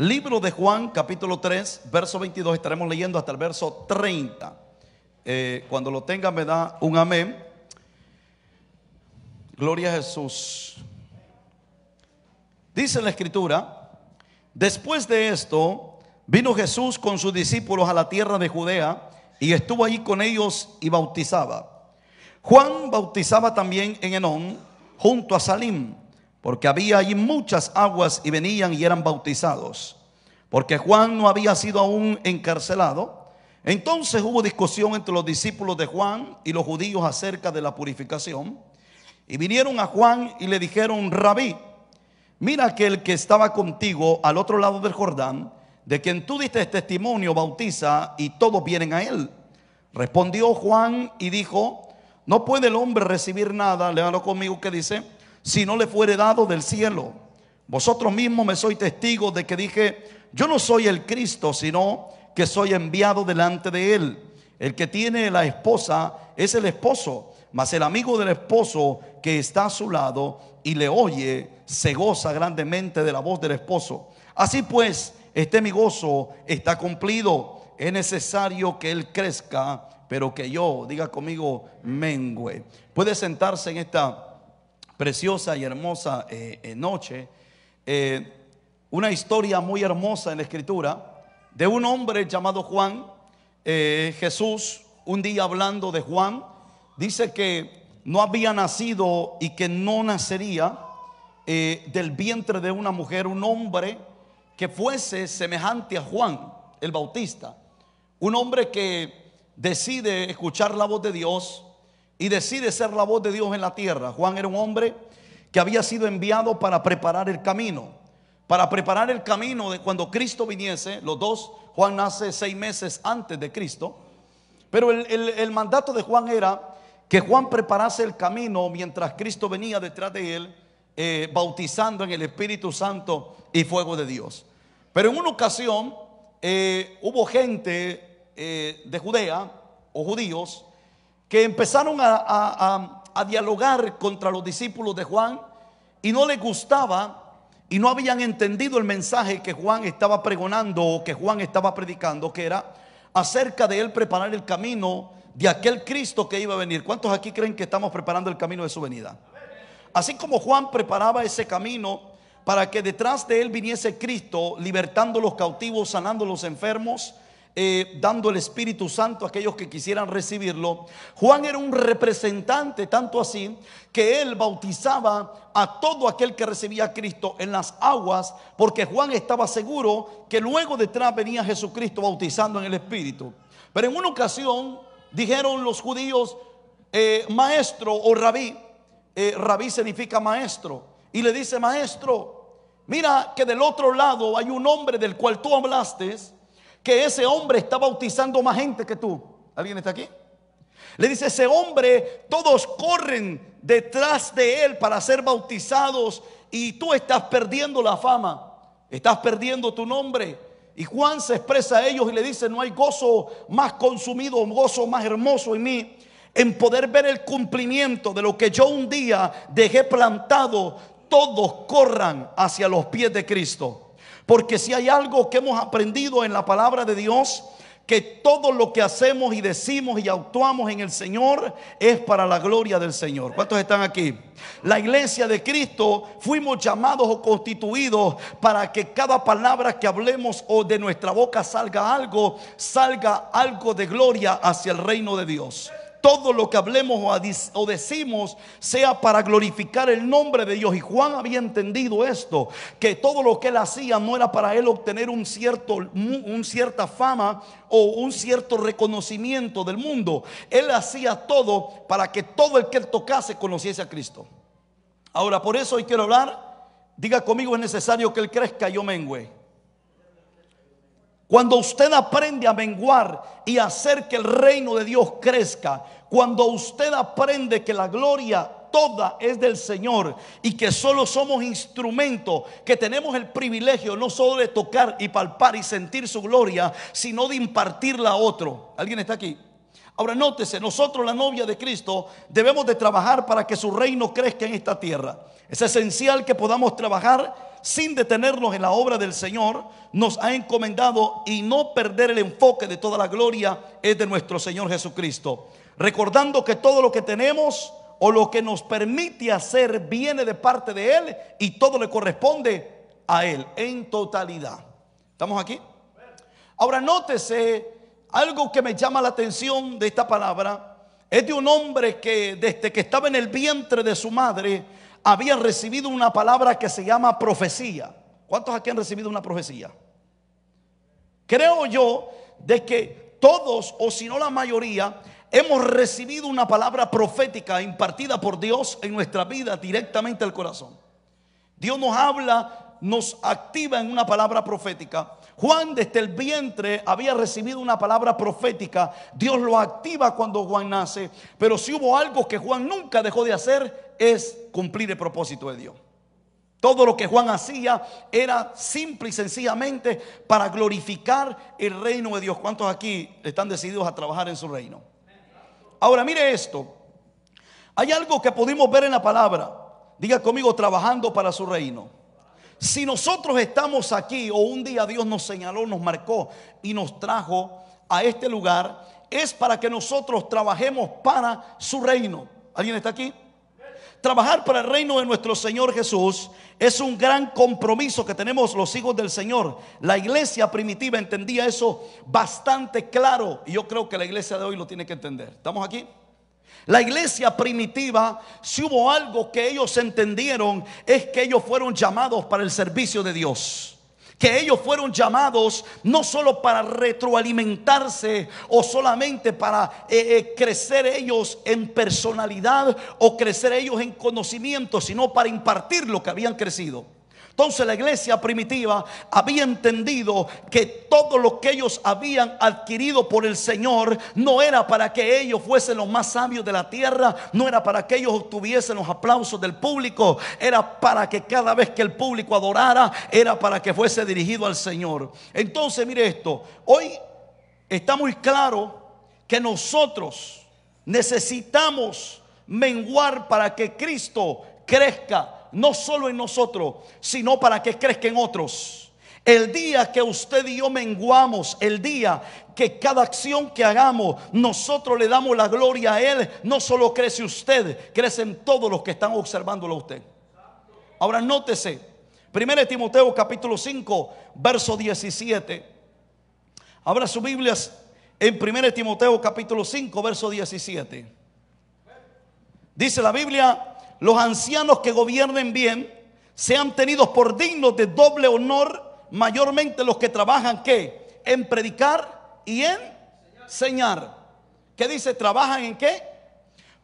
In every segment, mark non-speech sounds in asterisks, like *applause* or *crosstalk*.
Libro de Juan, capítulo 3, verso 22, estaremos leyendo hasta el verso 30. Eh, cuando lo tengan me da un amén. Gloria a Jesús. Dice la escritura, después de esto, vino Jesús con sus discípulos a la tierra de Judea y estuvo allí con ellos y bautizaba. Juan bautizaba también en Enón, junto a Salim porque había allí muchas aguas y venían y eran bautizados, porque Juan no había sido aún encarcelado. Entonces hubo discusión entre los discípulos de Juan y los judíos acerca de la purificación. Y vinieron a Juan y le dijeron, rabí, mira que el que estaba contigo al otro lado del Jordán, de quien tú diste testimonio, bautiza y todos vienen a él. Respondió Juan y dijo, no puede el hombre recibir nada, léalo conmigo que dice, si no le fuere dado del cielo. Vosotros mismos me sois testigos de que dije, yo no soy el Cristo, sino que soy enviado delante de él. El que tiene la esposa es el esposo, mas el amigo del esposo que está a su lado y le oye, se goza grandemente de la voz del esposo. Así pues, este mi gozo está cumplido. Es necesario que él crezca, pero que yo, diga conmigo, mengüe. Puede sentarse en esta preciosa y hermosa eh, eh, noche. Eh, una historia muy hermosa en la escritura de un hombre llamado Juan. Jesús, un día hablando de Juan, dice que no había nacido y que no nacería del vientre de una mujer un hombre que fuese semejante a Juan el Bautista. Un hombre que decide escuchar la voz de Dios y decide ser la voz de Dios en la tierra. Juan era un hombre que había sido enviado para preparar el camino. Para preparar el camino de cuando Cristo viniese, los dos, Juan nace seis meses antes de Cristo, pero el, mandato de Juan era que Juan preparase el camino mientras Cristo venía detrás de él, eh, bautizando en el Espíritu Santo y fuego de Dios. Pero en una ocasión eh, hubo gente eh, de Judea o judíos que empezaron a, dialogar contra los discípulos de Juan y no les gustaba y no habían entendido el mensaje que Juan estaba pregonando o que Juan estaba predicando, que era acerca de él preparar el camino de aquel Cristo que iba a venir. ¿Cuántos aquí creen que estamos preparando el camino de su venida? Así como Juan preparaba ese camino para que detrás de él viniese Cristo, libertando los cautivos, sanando los enfermos, eh, dando el Espíritu Santo a aquellos que quisieran recibirlo. Juan era un representante, tanto así, que él bautizaba a todo aquel que recibía a Cristo en las aguas, porque Juan estaba seguro que luego detrás venía Jesucristo bautizando en el Espíritu. Pero en una ocasión dijeron los judíos, eh, maestro o rabí, eh, rabí significa maestro, y le dice, maestro, mira que del otro lado hay un hombre del cual tú hablaste, que ese hombre está bautizando más gente que tú. ¿Alguien está aquí? Le dice, ese hombre, todos corren detrás de él para ser bautizados y tú estás perdiendo la fama, estás perdiendo tu nombre. Y Juan se expresa a ellos y le dice, no hay gozo más consumido, gozo más hermoso en mí, en poder ver el cumplimiento de lo que yo un día dejé plantado, todos corran hacia los pies de Cristo. Porque si hay algo que hemos aprendido en la palabra de Dios, que todo lo que hacemos y decimos y actuamos en el Señor es para la gloria del Señor. ¿Cuántos están aquí? La iglesia de Cristo fuimos llamados o constituidos para que cada palabra que hablemos o de nuestra boca salga algo, salga algo de gloria hacia el reino de Dios todo lo que hablemos o decimos sea para glorificar el nombre de Dios. Y Juan había entendido esto, que todo lo que él hacía no era para él obtener un cierto, un cierta fama o un cierto reconocimiento del mundo. Él hacía todo para que todo el que él tocase conociese a Cristo. Ahora, por eso hoy quiero hablar, diga conmigo, es necesario que él crezca, yo mengüe. Cuando usted aprende a menguar y hacer que el reino de Dios crezca, cuando usted aprende que la gloria toda es del Señor y que solo somos instrumentos, que tenemos el privilegio no solo de tocar y palpar y sentir su gloria, sino de impartirla a otro. ¿Alguien está aquí? Ahora nótese, nosotros la novia de Cristo debemos de trabajar para que su reino crezca en esta tierra. Es esencial que podamos trabajar sin detenernos en la obra del Señor. Nos ha encomendado y no perder el enfoque de toda la gloria es de nuestro Señor Jesucristo. Recordando que todo lo que tenemos o lo que nos permite hacer viene de parte de Él y todo le corresponde a Él en totalidad. ¿Estamos aquí? Ahora nótese algo que me llama la atención de esta palabra es de un hombre que desde que estaba en el vientre de su madre había recibido una palabra que se llama profecía. ¿Cuántos aquí han recibido una profecía? Creo yo de que todos, o si no la mayoría, hemos recibido una palabra profética impartida por Dios en nuestra vida directamente al corazón. Dios nos habla, nos activa en una palabra profética. Juan desde el vientre había recibido una palabra profética. Dios lo activa cuando Juan nace. Pero si hubo algo que Juan nunca dejó de hacer es cumplir el propósito de Dios. Todo lo que Juan hacía era simple y sencillamente para glorificar el reino de Dios. ¿Cuántos aquí están decididos a trabajar en su reino? Ahora mire esto. Hay algo que pudimos ver en la palabra. Diga conmigo, trabajando para su reino si nosotros estamos aquí o un día Dios nos señaló, nos marcó y nos trajo a este lugar, es para que nosotros trabajemos para su reino. ¿Alguien está aquí? Trabajar para el reino de nuestro Señor Jesús es un gran compromiso que tenemos los hijos del Señor. La iglesia primitiva entendía eso bastante claro y yo creo que la iglesia de hoy lo tiene que entender. ¿Estamos aquí? La iglesia primitiva, si hubo algo que ellos entendieron, es que ellos fueron llamados para el servicio de Dios que ellos fueron llamados no solo para retroalimentarse o solamente para eh, eh, crecer ellos en personalidad o crecer ellos en conocimiento, sino para impartir lo que habían crecido. Entonces la iglesia primitiva había entendido que todo lo que ellos habían adquirido por el Señor no era para que ellos fuesen los más sabios de la tierra, no era para que ellos obtuviesen los aplausos del público, era para que cada vez que el público adorara, era para que fuese dirigido al Señor. Entonces, mire esto, hoy está muy claro que nosotros necesitamos menguar para que Cristo crezca no solo en nosotros, sino para que crezcan otros. El día que usted y yo menguamos, el día que cada acción que hagamos, nosotros le damos la gloria a Él, no solo crece usted, crecen todos los que están observándolo a usted. Ahora nótese, 1 Timoteo capítulo 5, verso 17. Abra su Biblia en 1 Timoteo capítulo 5, verso 17. Dice la Biblia, los ancianos que gobiernen bien sean tenidos por dignos de doble honor, mayormente los que trabajan qué? En predicar y en enseñar. ¿Qué dice? ¿Trabajan en qué?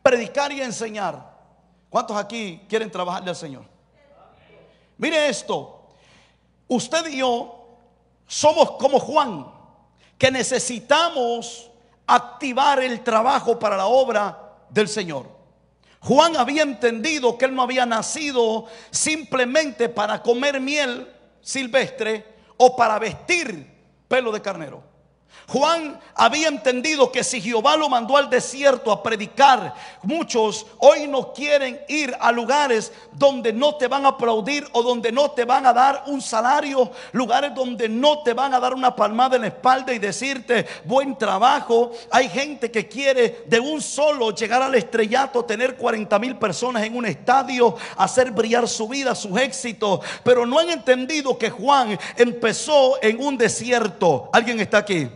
Predicar y enseñar. ¿Cuántos aquí quieren trabajarle al Señor? Mire esto. Usted y yo somos como Juan, que necesitamos activar el trabajo para la obra del Señor. Juan había entendido que él no había nacido simplemente para comer miel silvestre o para vestir pelo de carnero. Juan había entendido que si Jehová lo mandó al desierto a predicar, muchos hoy no quieren ir a lugares donde no te van a aplaudir o donde no te van a dar un salario, lugares donde no te van a dar una palmada en la espalda y decirte buen trabajo. Hay gente que quiere de un solo llegar al estrellato, tener 40 mil personas en un estadio, hacer brillar su vida, sus éxitos, pero no han entendido que Juan empezó en un desierto. ¿Alguien está aquí?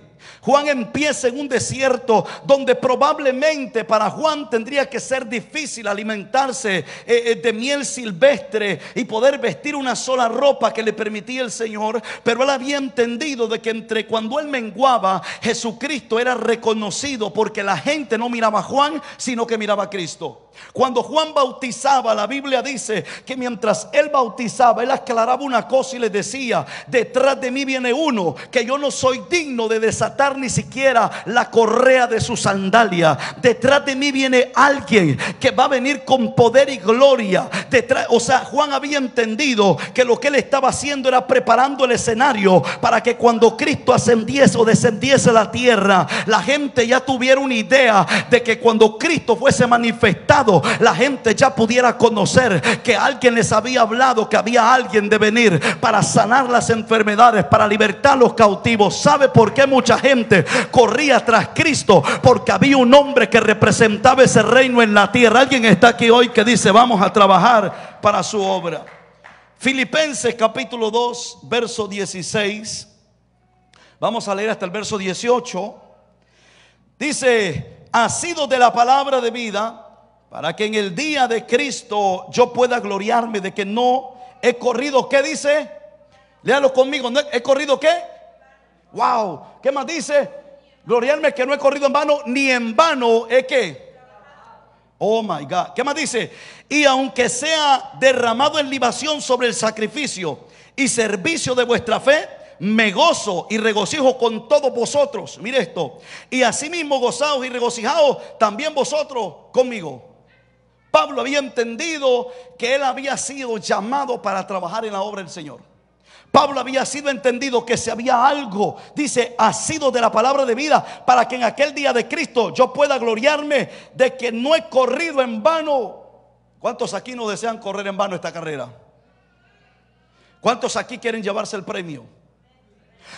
Juan empieza en un desierto donde probablemente para Juan tendría que ser difícil alimentarse eh, eh, de miel silvestre y poder vestir una sola ropa que le permitía el Señor, pero él había entendido de que entre cuando él menguaba, Jesucristo era reconocido porque la gente no miraba a Juan, sino que miraba a Cristo. Cuando Juan bautizaba, la Biblia dice que mientras él bautizaba, él aclaraba una cosa y le decía, detrás de mí viene uno que yo no soy digno de desatar ni siquiera la correa de su sandalia. Detrás de mí viene alguien que va a venir con poder y gloria. o sea, Juan había entendido que lo que él estaba haciendo era preparando el escenario para que cuando Cristo ascendiese o descendiese a la tierra, la gente ya tuviera una idea de que cuando Cristo fuese manifestado, la gente ya pudiera conocer que alguien les había hablado, que había alguien de venir para sanar las enfermedades, para libertar los cautivos. ¿Sabe por qué mucha gente corría tras Cristo? Porque había un hombre que representaba ese reino en la tierra. Alguien está aquí hoy que dice, vamos a trabajar para su obra. Filipenses capítulo 2, verso 16. Vamos a leer hasta el verso 18. Dice, ha sido de la palabra de vida para que en el día de Cristo yo pueda gloriarme de que no he corrido, ¿qué dice? Léalo conmigo, he corrido qué? Wow, ¿qué más dice? Gloriarme que no he corrido en vano, ni en vano ¿es qué? Oh my God, ¿qué más dice? Y aunque sea derramado en libación sobre el sacrificio y servicio de vuestra fe, me gozo y regocijo con todos vosotros. Mire esto. Y asimismo gozaos y regocijaos también vosotros conmigo. Pablo había entendido que él había sido llamado para trabajar en la obra del Señor. Pablo había sido entendido que se había algo, dice, ha sido de la palabra de vida, para que en aquel día de Cristo yo pueda gloriarme de que no he corrido en vano. ¿Cuántos aquí no desean correr en vano esta carrera? ¿Cuántos aquí quieren llevarse el premio?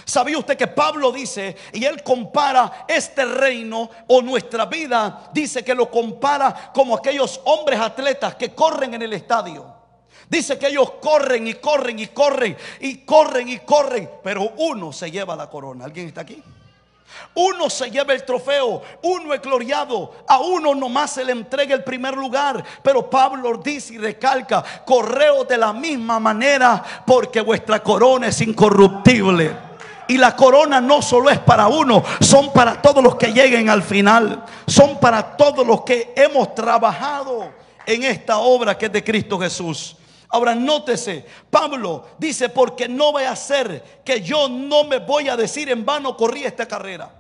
¿Sabía usted que Pablo dice, y él compara este reino o nuestra vida, dice que lo compara como aquellos hombres atletas que corren en el estadio? Dice que ellos corren y corren y corren y corren y corren, pero uno se lleva la corona. ¿Alguien está aquí? Uno se lleva el trofeo, uno es gloriado, a uno nomás se le entrega el primer lugar. Pero Pablo dice y recalca, correo de la misma manera porque vuestra corona es incorruptible. Y la corona no solo es para uno, son para todos los que lleguen al final. Son para todos los que hemos trabajado en esta obra que es de Cristo Jesús. Ahora nótese, Pablo dice, porque no voy a hacer que yo no me voy a decir en vano corrí esta carrera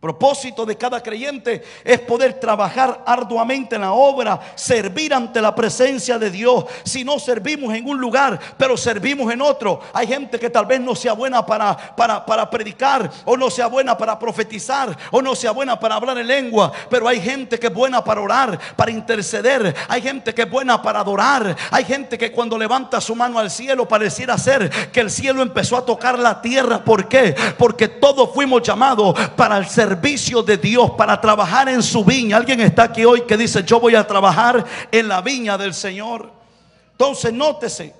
propósito de cada creyente es poder trabajar arduamente en la obra, servir ante la presencia de Dios. Si no servimos en un lugar, pero servimos en otro. Hay gente que tal vez no sea buena para, para, para predicar, o no sea buena para profetizar, o no sea buena para hablar en lengua, pero hay gente que es buena para orar, para interceder. Hay gente que es buena para adorar. Hay gente que cuando levanta su mano al cielo pareciera ser que el cielo empezó a tocar la tierra. ¿Por qué? Porque todos fuimos llamados para el servicio servicio de Dios, para trabajar en su viña. Alguien está aquí hoy que dice, yo voy a trabajar en la viña del Señor. Entonces, nótese.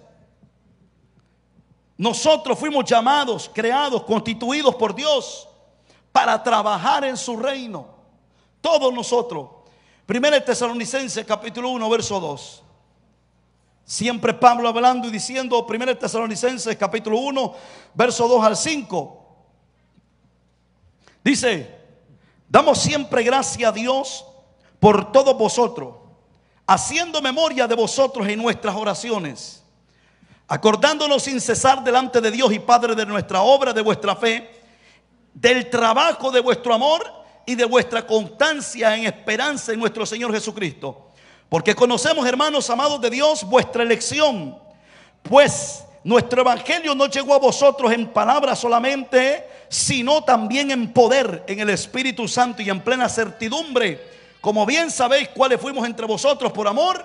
Nosotros fuimos llamados, creados, constituidos por Dios para trabajar en su reino. Todos nosotros. Primera Tesalonicenses capítulo 1, verso 2. Siempre Pablo hablando y diciendo, Primero Tesalonicenses capítulo 1, verso 2 al 5. Dice, Damos siempre gracias a Dios por todos vosotros, haciendo memoria de vosotros en nuestras oraciones, acordándonos sin cesar delante de Dios y Padre de nuestra obra, de vuestra fe, del trabajo de vuestro amor y de vuestra constancia en esperanza en nuestro Señor Jesucristo. Porque conocemos, hermanos amados de Dios, vuestra elección, pues nuestro evangelio no llegó a vosotros en palabras solamente, sino también en poder, en el Espíritu Santo y en plena certidumbre, como bien sabéis cuáles fuimos entre vosotros por amor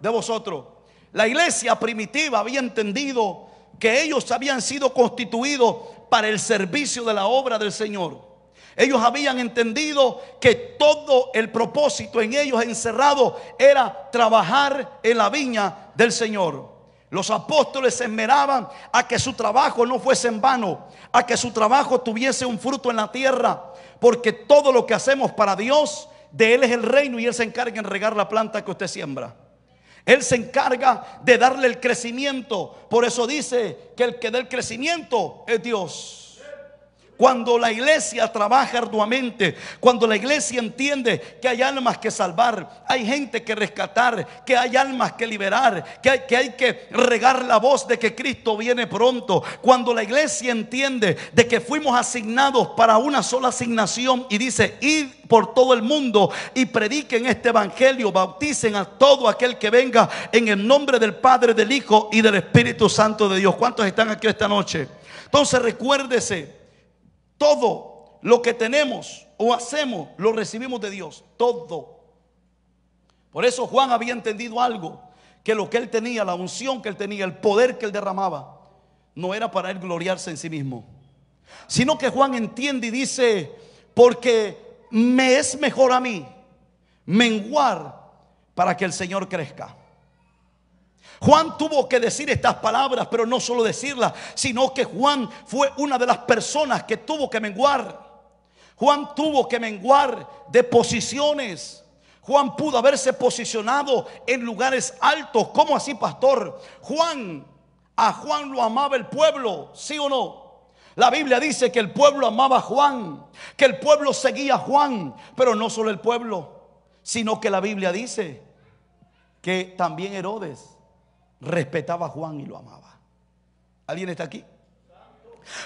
de vosotros. La iglesia primitiva había entendido que ellos habían sido constituidos para el servicio de la obra del Señor. Ellos habían entendido que todo el propósito en ellos encerrado era trabajar en la viña del Señor. Los apóstoles se esmeraban a que su trabajo no fuese en vano, a que su trabajo tuviese un fruto en la tierra, porque todo lo que hacemos para Dios, de Él es el reino y Él se encarga en regar la planta que usted siembra. Él se encarga de darle el crecimiento. Por eso dice que el que da el crecimiento es Dios. Cuando la iglesia trabaja arduamente, cuando la iglesia entiende que hay almas que salvar, hay gente que rescatar, que hay almas que liberar, que hay que, regar la voz de que Cristo viene pronto. Cuando la iglesia entiende de que fuimos asignados para una sola asignación y dice, id por todo el mundo y prediquen este evangelio, bauticen a todo aquel que venga en el nombre del Padre, del Hijo y del Espíritu Santo de Dios. ¿Cuántos están aquí esta noche? Entonces recuérdese todo lo que tenemos o hacemos lo recibimos de Dios. Todo. Por eso Juan había entendido algo, que lo que él tenía, la unción que él tenía, el poder que él derramaba, no era para él gloriarse en sí mismo, sino que Juan entiende y dice, porque me es mejor a mí menguar para que el Señor crezca. Juan tuvo que decir estas palabras, pero no solo decirlas, sino que Juan fue una de las personas que tuvo que menguar. Juan tuvo que menguar de posiciones. Juan pudo haberse posicionado en lugares altos. ¿Cómo así, pastor? Juan, a Juan lo amaba el pueblo, ¿sí o no? La Biblia dice que el pueblo amaba a Juan, que el pueblo seguía a Juan, pero no solo el pueblo, sino que la Biblia dice que también Herodes respetaba a Juan y lo amaba. ¿Alguien está aquí?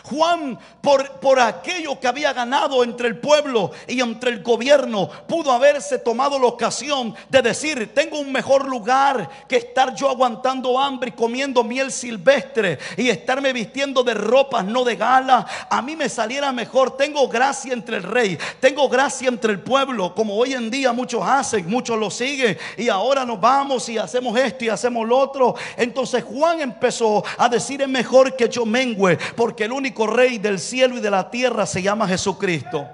Juan, por, por aquello que había ganado entre el pueblo y entre el gobierno, pudo haberse tomado la ocasión de decir, tengo un mejor lugar que estar yo aguantando hambre y comiendo miel silvestre y estarme vistiendo de ropas no de gala. A mí me saliera mejor, tengo gracia entre el rey, tengo gracia entre el pueblo, como hoy en día muchos hacen, muchos lo siguen y ahora nos vamos y hacemos esto y hacemos lo otro. Entonces Juan empezó a decir, es mejor que yo mengüe, porque el único rey del cielo y de la tierra se llama Jesucristo.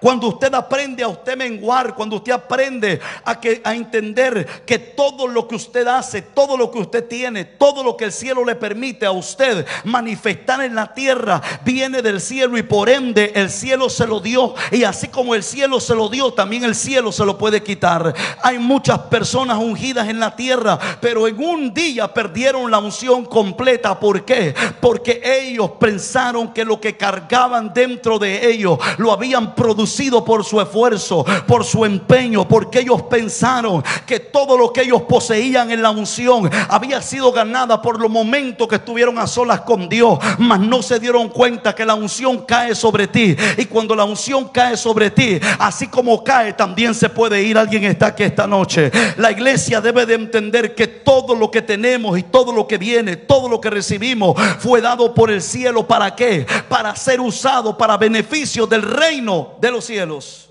Cuando usted aprende a usted menguar, cuando usted aprende a, que, a entender que todo lo que usted hace, todo lo que usted tiene, todo lo que el cielo le permite a usted manifestar en la tierra, viene del cielo y por ende el cielo se lo dio. Y así como el cielo se lo dio, también el cielo se lo puede quitar. Hay muchas personas ungidas en la tierra, pero en un día perdieron la unción completa. ¿Por qué? Porque ellos pensaron que lo que cargaban dentro de ellos lo habían producido sido por su esfuerzo, por su empeño, porque ellos pensaron que todo lo que ellos poseían en la unción había sido ganada por los momentos que estuvieron a solas con Dios, mas no se dieron cuenta que la unción cae sobre ti. Y cuando la unción cae sobre ti, así como cae, también se puede ir. Alguien está aquí esta noche. La iglesia debe de entender que todo lo que tenemos y todo lo que viene, todo lo que recibimos, fue dado por el cielo. ¿Para qué? Para ser usado para beneficio del reino de cielos.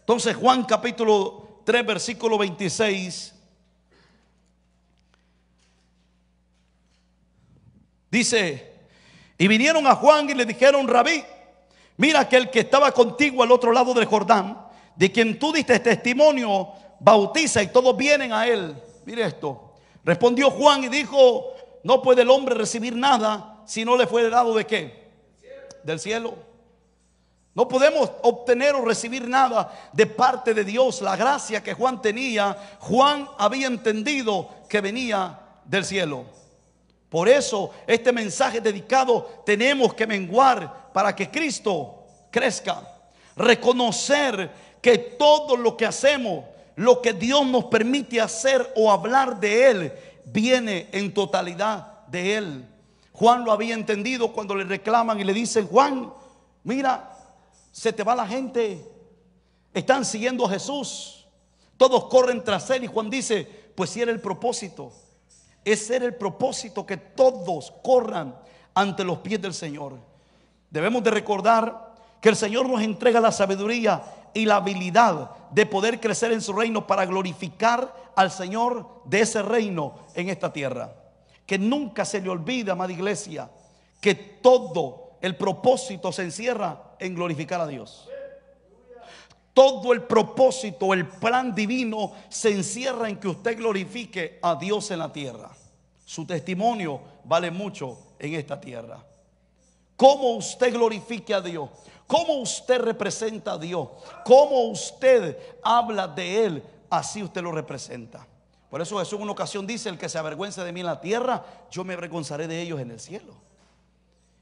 Entonces Juan capítulo 3, versículo 26. Dice, y vinieron a Juan y le dijeron, rabí, mira que el que estaba contigo al otro lado del Jordán, de quien tú diste testimonio, bautiza y todos vienen a él. Mire esto. Respondió Juan y dijo, no puede el hombre recibir nada si no le fue dado de qué? Del cielo. No podemos obtener o recibir nada de parte de Dios. La gracia que Juan tenía, Juan había entendido que venía del cielo. Por eso este mensaje dedicado tenemos que menguar para que Cristo crezca. Reconocer que todo lo que hacemos, lo que Dios nos permite hacer o hablar de Él, viene en totalidad de Él. Juan lo había entendido cuando le reclaman y le dicen, Juan, mira, se te va la gente, están siguiendo a Jesús, todos corren tras él y Juan dice, pues si era el propósito, ese ser el propósito que todos corran ante los pies del Señor. Debemos de recordar que el Señor nos entrega la sabiduría y la habilidad de poder crecer en su reino para glorificar al Señor de ese reino en esta tierra. Que nunca se le olvida, amada iglesia, que todo el propósito se encierra en glorificar a Dios. Todo el propósito, el plan divino se encierra en que usted glorifique a Dios en la tierra. Su testimonio vale mucho en esta tierra. Cómo usted glorifique a Dios, cómo usted representa a Dios, cómo usted habla de Él, así usted lo representa. Por eso Jesús en una ocasión dice, el que se avergüence de mí en la tierra, yo me avergonzaré de ellos en el cielo.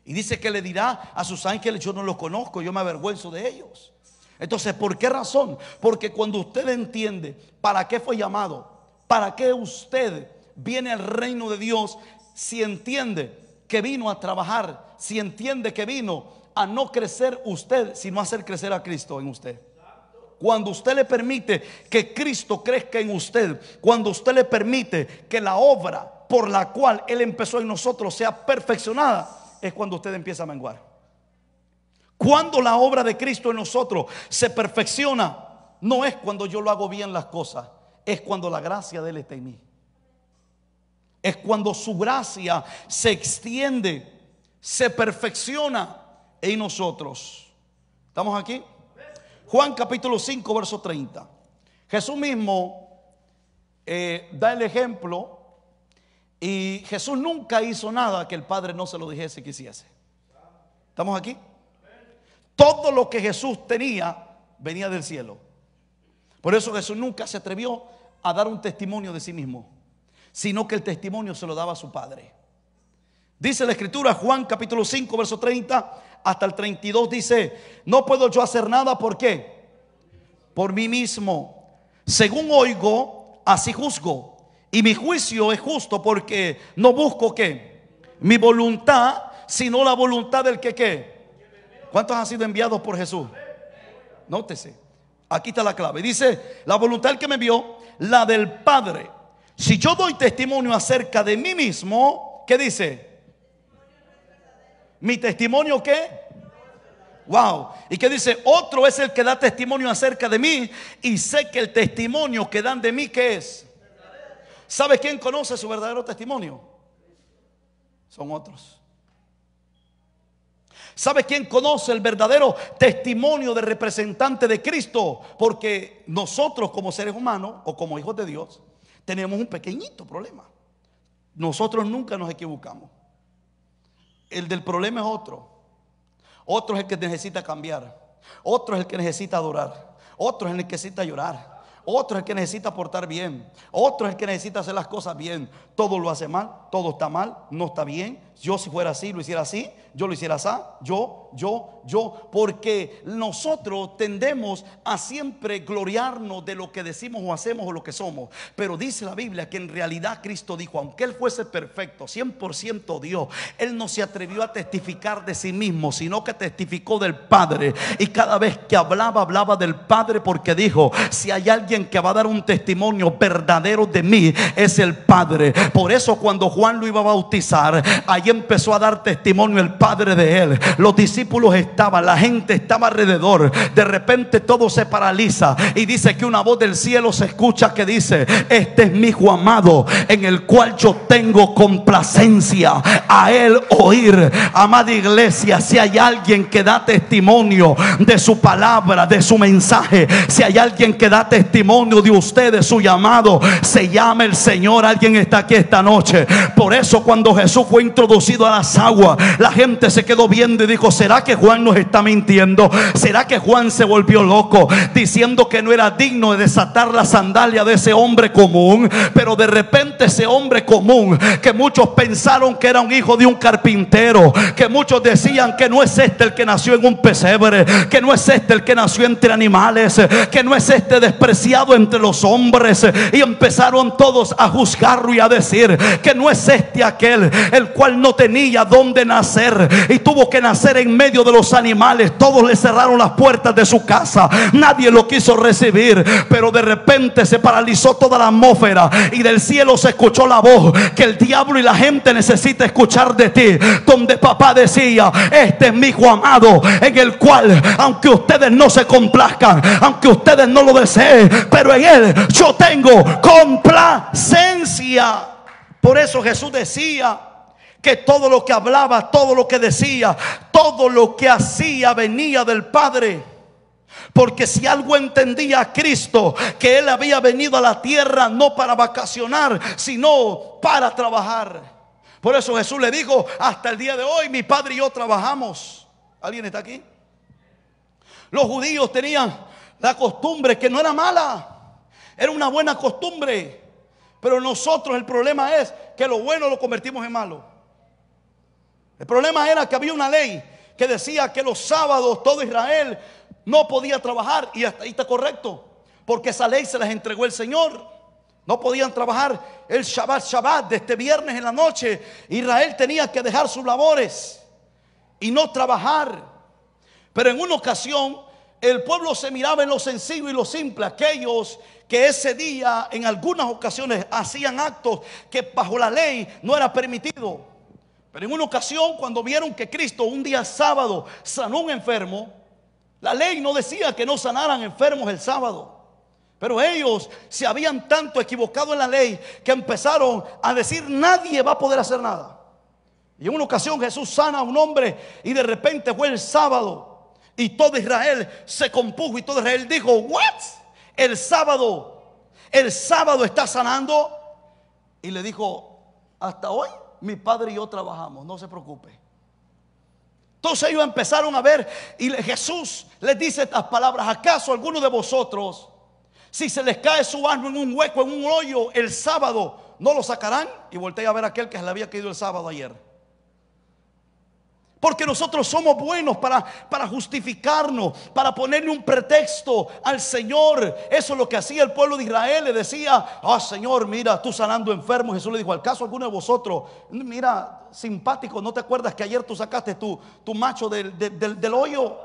Y dice que le dirá a sus ángeles, yo no los conozco, yo me avergüenzo de ellos. Entonces, ¿por qué razón? Porque cuando usted entiende para qué fue llamado, para qué usted viene al reino de Dios, si entiende que vino a trabajar, si entiende que vino a no crecer usted, sino a hacer crecer a Cristo en usted. Cuando usted le permite que Cristo crezca en usted, cuando usted le permite que la obra por la cual Él empezó en nosotros sea perfeccionada, es cuando usted empieza a menguar. Cuando la obra de Cristo en nosotros se perfecciona, no es cuando yo lo hago bien las cosas, es cuando la gracia de Él está en mí. Es cuando su gracia se extiende, se perfecciona en nosotros. ¿Estamos aquí? Juan capítulo 5, verso 30. Jesús mismo eh, da el ejemplo y Jesús nunca hizo nada que el Padre no se lo dijese que hiciese. ¿Estamos aquí? Todo lo que Jesús tenía venía del cielo. Por eso Jesús nunca se atrevió a dar un testimonio de sí mismo, sino que el testimonio se lo daba a su Padre. Dice la Escritura, Juan capítulo 5, verso 30 hasta el 32, dice, no puedo yo hacer nada, porque Por mí mismo. Según oigo, así juzgo y mi juicio es justo porque no busco qué? Mi voluntad, sino la voluntad del que qué. ¿Cuántos han sido enviados por Jesús? Nótese. Aquí está la clave. Dice, la voluntad del que me envió, la del Padre. Si yo doy testimonio acerca de mí mismo, ¿qué dice? ¿Mi testimonio qué? Wow. Y que dice, otro es el que da testimonio acerca de mí y sé que el testimonio que dan de mí, ¿qué es? ¿Sabe quién conoce su verdadero testimonio? Son otros. ¿Sabe quién conoce el verdadero testimonio del representante de Cristo? Porque nosotros como seres humanos o como hijos de Dios tenemos un pequeñito problema. Nosotros nunca nos equivocamos. El del problema es otro. Otro es el que necesita cambiar. Otro es el que necesita adorar. Otro es el que necesita llorar otro es el que necesita portar bien, otro es el que necesita hacer las cosas bien. Todo lo hace mal, todo está mal, no está bien, yo si fuera así, lo hiciera así, yo lo hiciera así, yo, yo, yo, porque nosotros tendemos a siempre gloriarnos de lo que decimos o hacemos o lo que somos. Pero dice la Biblia que en realidad Cristo dijo, aunque Él fuese perfecto, 100% Dios, Él no se atrevió a testificar de sí mismo, sino que testificó del Padre. Y cada vez que hablaba, hablaba del Padre porque dijo, si hay alguien que va a dar un testimonio verdadero de mí, es el Padre. Por eso cuando Juan lo iba a bautizar, ayer empezó a dar testimonio el Padre de él. Los discípulos estaban, la gente estaba alrededor. De repente todo se paraliza y dice que una voz del cielo se escucha que dice, este es mi hijo amado en el cual yo tengo complacencia. A él oír, amada iglesia, si hay alguien que da testimonio de su palabra, de su mensaje, si hay alguien que da testimonio de ustedes, su llamado, se llama el Señor. Alguien está aquí esta noche. Por eso cuando Jesús fue introducido, a las aguas. La gente se quedó viendo y dijo, ¿será que Juan nos está mintiendo? ¿Será que Juan se volvió loco diciendo que no era digno de desatar la sandalia de ese hombre común? Pero de repente ese hombre común, que muchos pensaron que era un hijo de un carpintero, que muchos decían que no es este el que nació en un pesebre, que no es este el que nació entre animales, que no es este despreciado entre los hombres. Y empezaron todos a juzgarlo y a decir que no es este aquel el cual no tenía dónde nacer y tuvo que nacer en medio de los animales. Todos le cerraron las puertas de su casa. Nadie lo quiso recibir, pero de repente se paralizó toda la atmósfera y del cielo se escuchó la voz que el diablo y la gente necesita escuchar de ti. Donde papá decía, este es mi hijo amado en el cual, aunque ustedes no se complazcan, aunque ustedes no lo deseen, pero en él yo tengo complacencia. Por eso Jesús decía, que todo lo que hablaba, todo lo que decía, todo lo que hacía venía del Padre. Porque si algo entendía a Cristo, que Él había venido a la tierra no para vacacionar, sino para trabajar. Por eso Jesús le dijo, hasta el día de hoy mi Padre y yo trabajamos. ¿Alguien está aquí? Los judíos tenían la costumbre que no era mala, era una buena costumbre. Pero nosotros el problema es que lo bueno lo convertimos en malo. El problema era que había una ley que decía que los sábados todo Israel no podía trabajar y hasta ahí está correcto, porque esa ley se las entregó el Señor. No podían trabajar el Shabbat Shabbat de este viernes en la noche. Israel tenía que dejar sus labores y no trabajar. Pero en una ocasión el pueblo se miraba en lo sencillo y lo simple, aquellos que ese día en algunas ocasiones hacían actos que bajo la ley no era permitido. Pero en una ocasión, cuando vieron que Cristo un día sábado sanó un enfermo, la ley no decía que no sanaran enfermos el sábado. Pero ellos se habían tanto equivocado en la ley que empezaron a decir nadie va a poder hacer nada. Y en una ocasión Jesús sana a un hombre y de repente fue el sábado y todo Israel se compuso y todo Israel dijo, "What? El sábado. El sábado está sanando." Y le dijo, "¿Hasta hoy?" mi padre y yo trabajamos, no se preocupe. Entonces ellos empezaron a ver y Jesús les dice estas palabras, ¿acaso alguno de vosotros, si se les cae su asno en un hueco, en un hoyo el sábado, no lo sacarán? Y volteé a ver a aquel que se le había caído el sábado ayer. Porque nosotros somos buenos para, para justificarnos, para ponerle un pretexto al Señor. Eso es lo que hacía el pueblo de Israel. Le decía, ah Señor, mira, tú sanando enfermos. Jesús le dijo, ¿al caso alguno de vosotros? Mira, simpático, ¿no te acuerdas que ayer tú sacaste tu, tu macho del, del hoyo?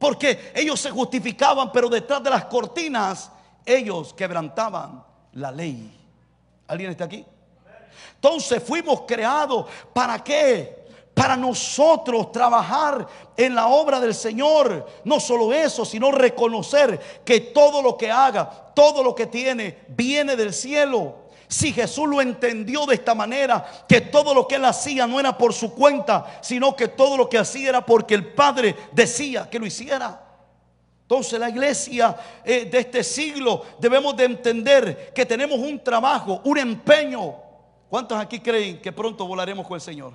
Porque ellos se justificaban, pero detrás de las cortinas ellos quebrantaban la ley. ¿Alguien está aquí? Entonces fuimos creados para qué? para nosotros trabajar en la obra del Señor. No solo eso, sino reconocer que todo lo que haga, todo lo que tiene, viene del cielo. Si Jesús lo entendió de esta manera, que todo lo que él hacía no era por su cuenta, sino que todo lo que hacía era porque el Padre decía que lo hiciera. Entonces la iglesia eh, de este siglo debemos de entender que tenemos un trabajo, un empeño. ¿Cuántos aquí creen que pronto volaremos con el Señor?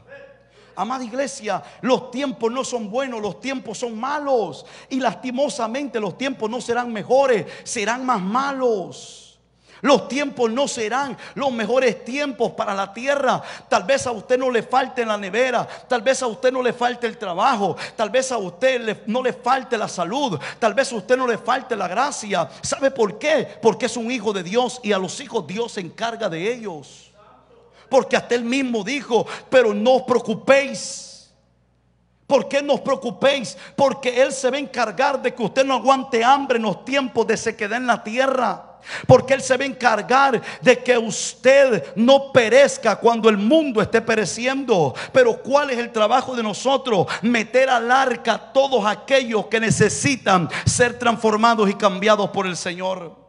amada iglesia, los tiempos no son buenos, los tiempos son malos. Y lastimosamente los tiempos no serán mejores, serán más malos. Los tiempos no serán los mejores tiempos para la tierra. Tal vez a usted no le falte la nevera, tal vez a usted no le falte el trabajo, tal vez a usted no le falte la salud, tal vez a usted no le falte la gracia. ¿Sabe por qué? Porque es un hijo de Dios y a los hijos Dios se encarga de ellos porque hasta él mismo dijo, pero no os preocupéis. ¿Por qué nos preocupéis? Porque Él se va a encargar de que usted no aguante hambre en los tiempos de sequedad en la tierra. Porque Él se va a encargar de que usted no perezca cuando el mundo esté pereciendo. Pero ¿cuál es el trabajo de nosotros? Meter al arca a todos aquellos que necesitan ser transformados y cambiados por el Señor.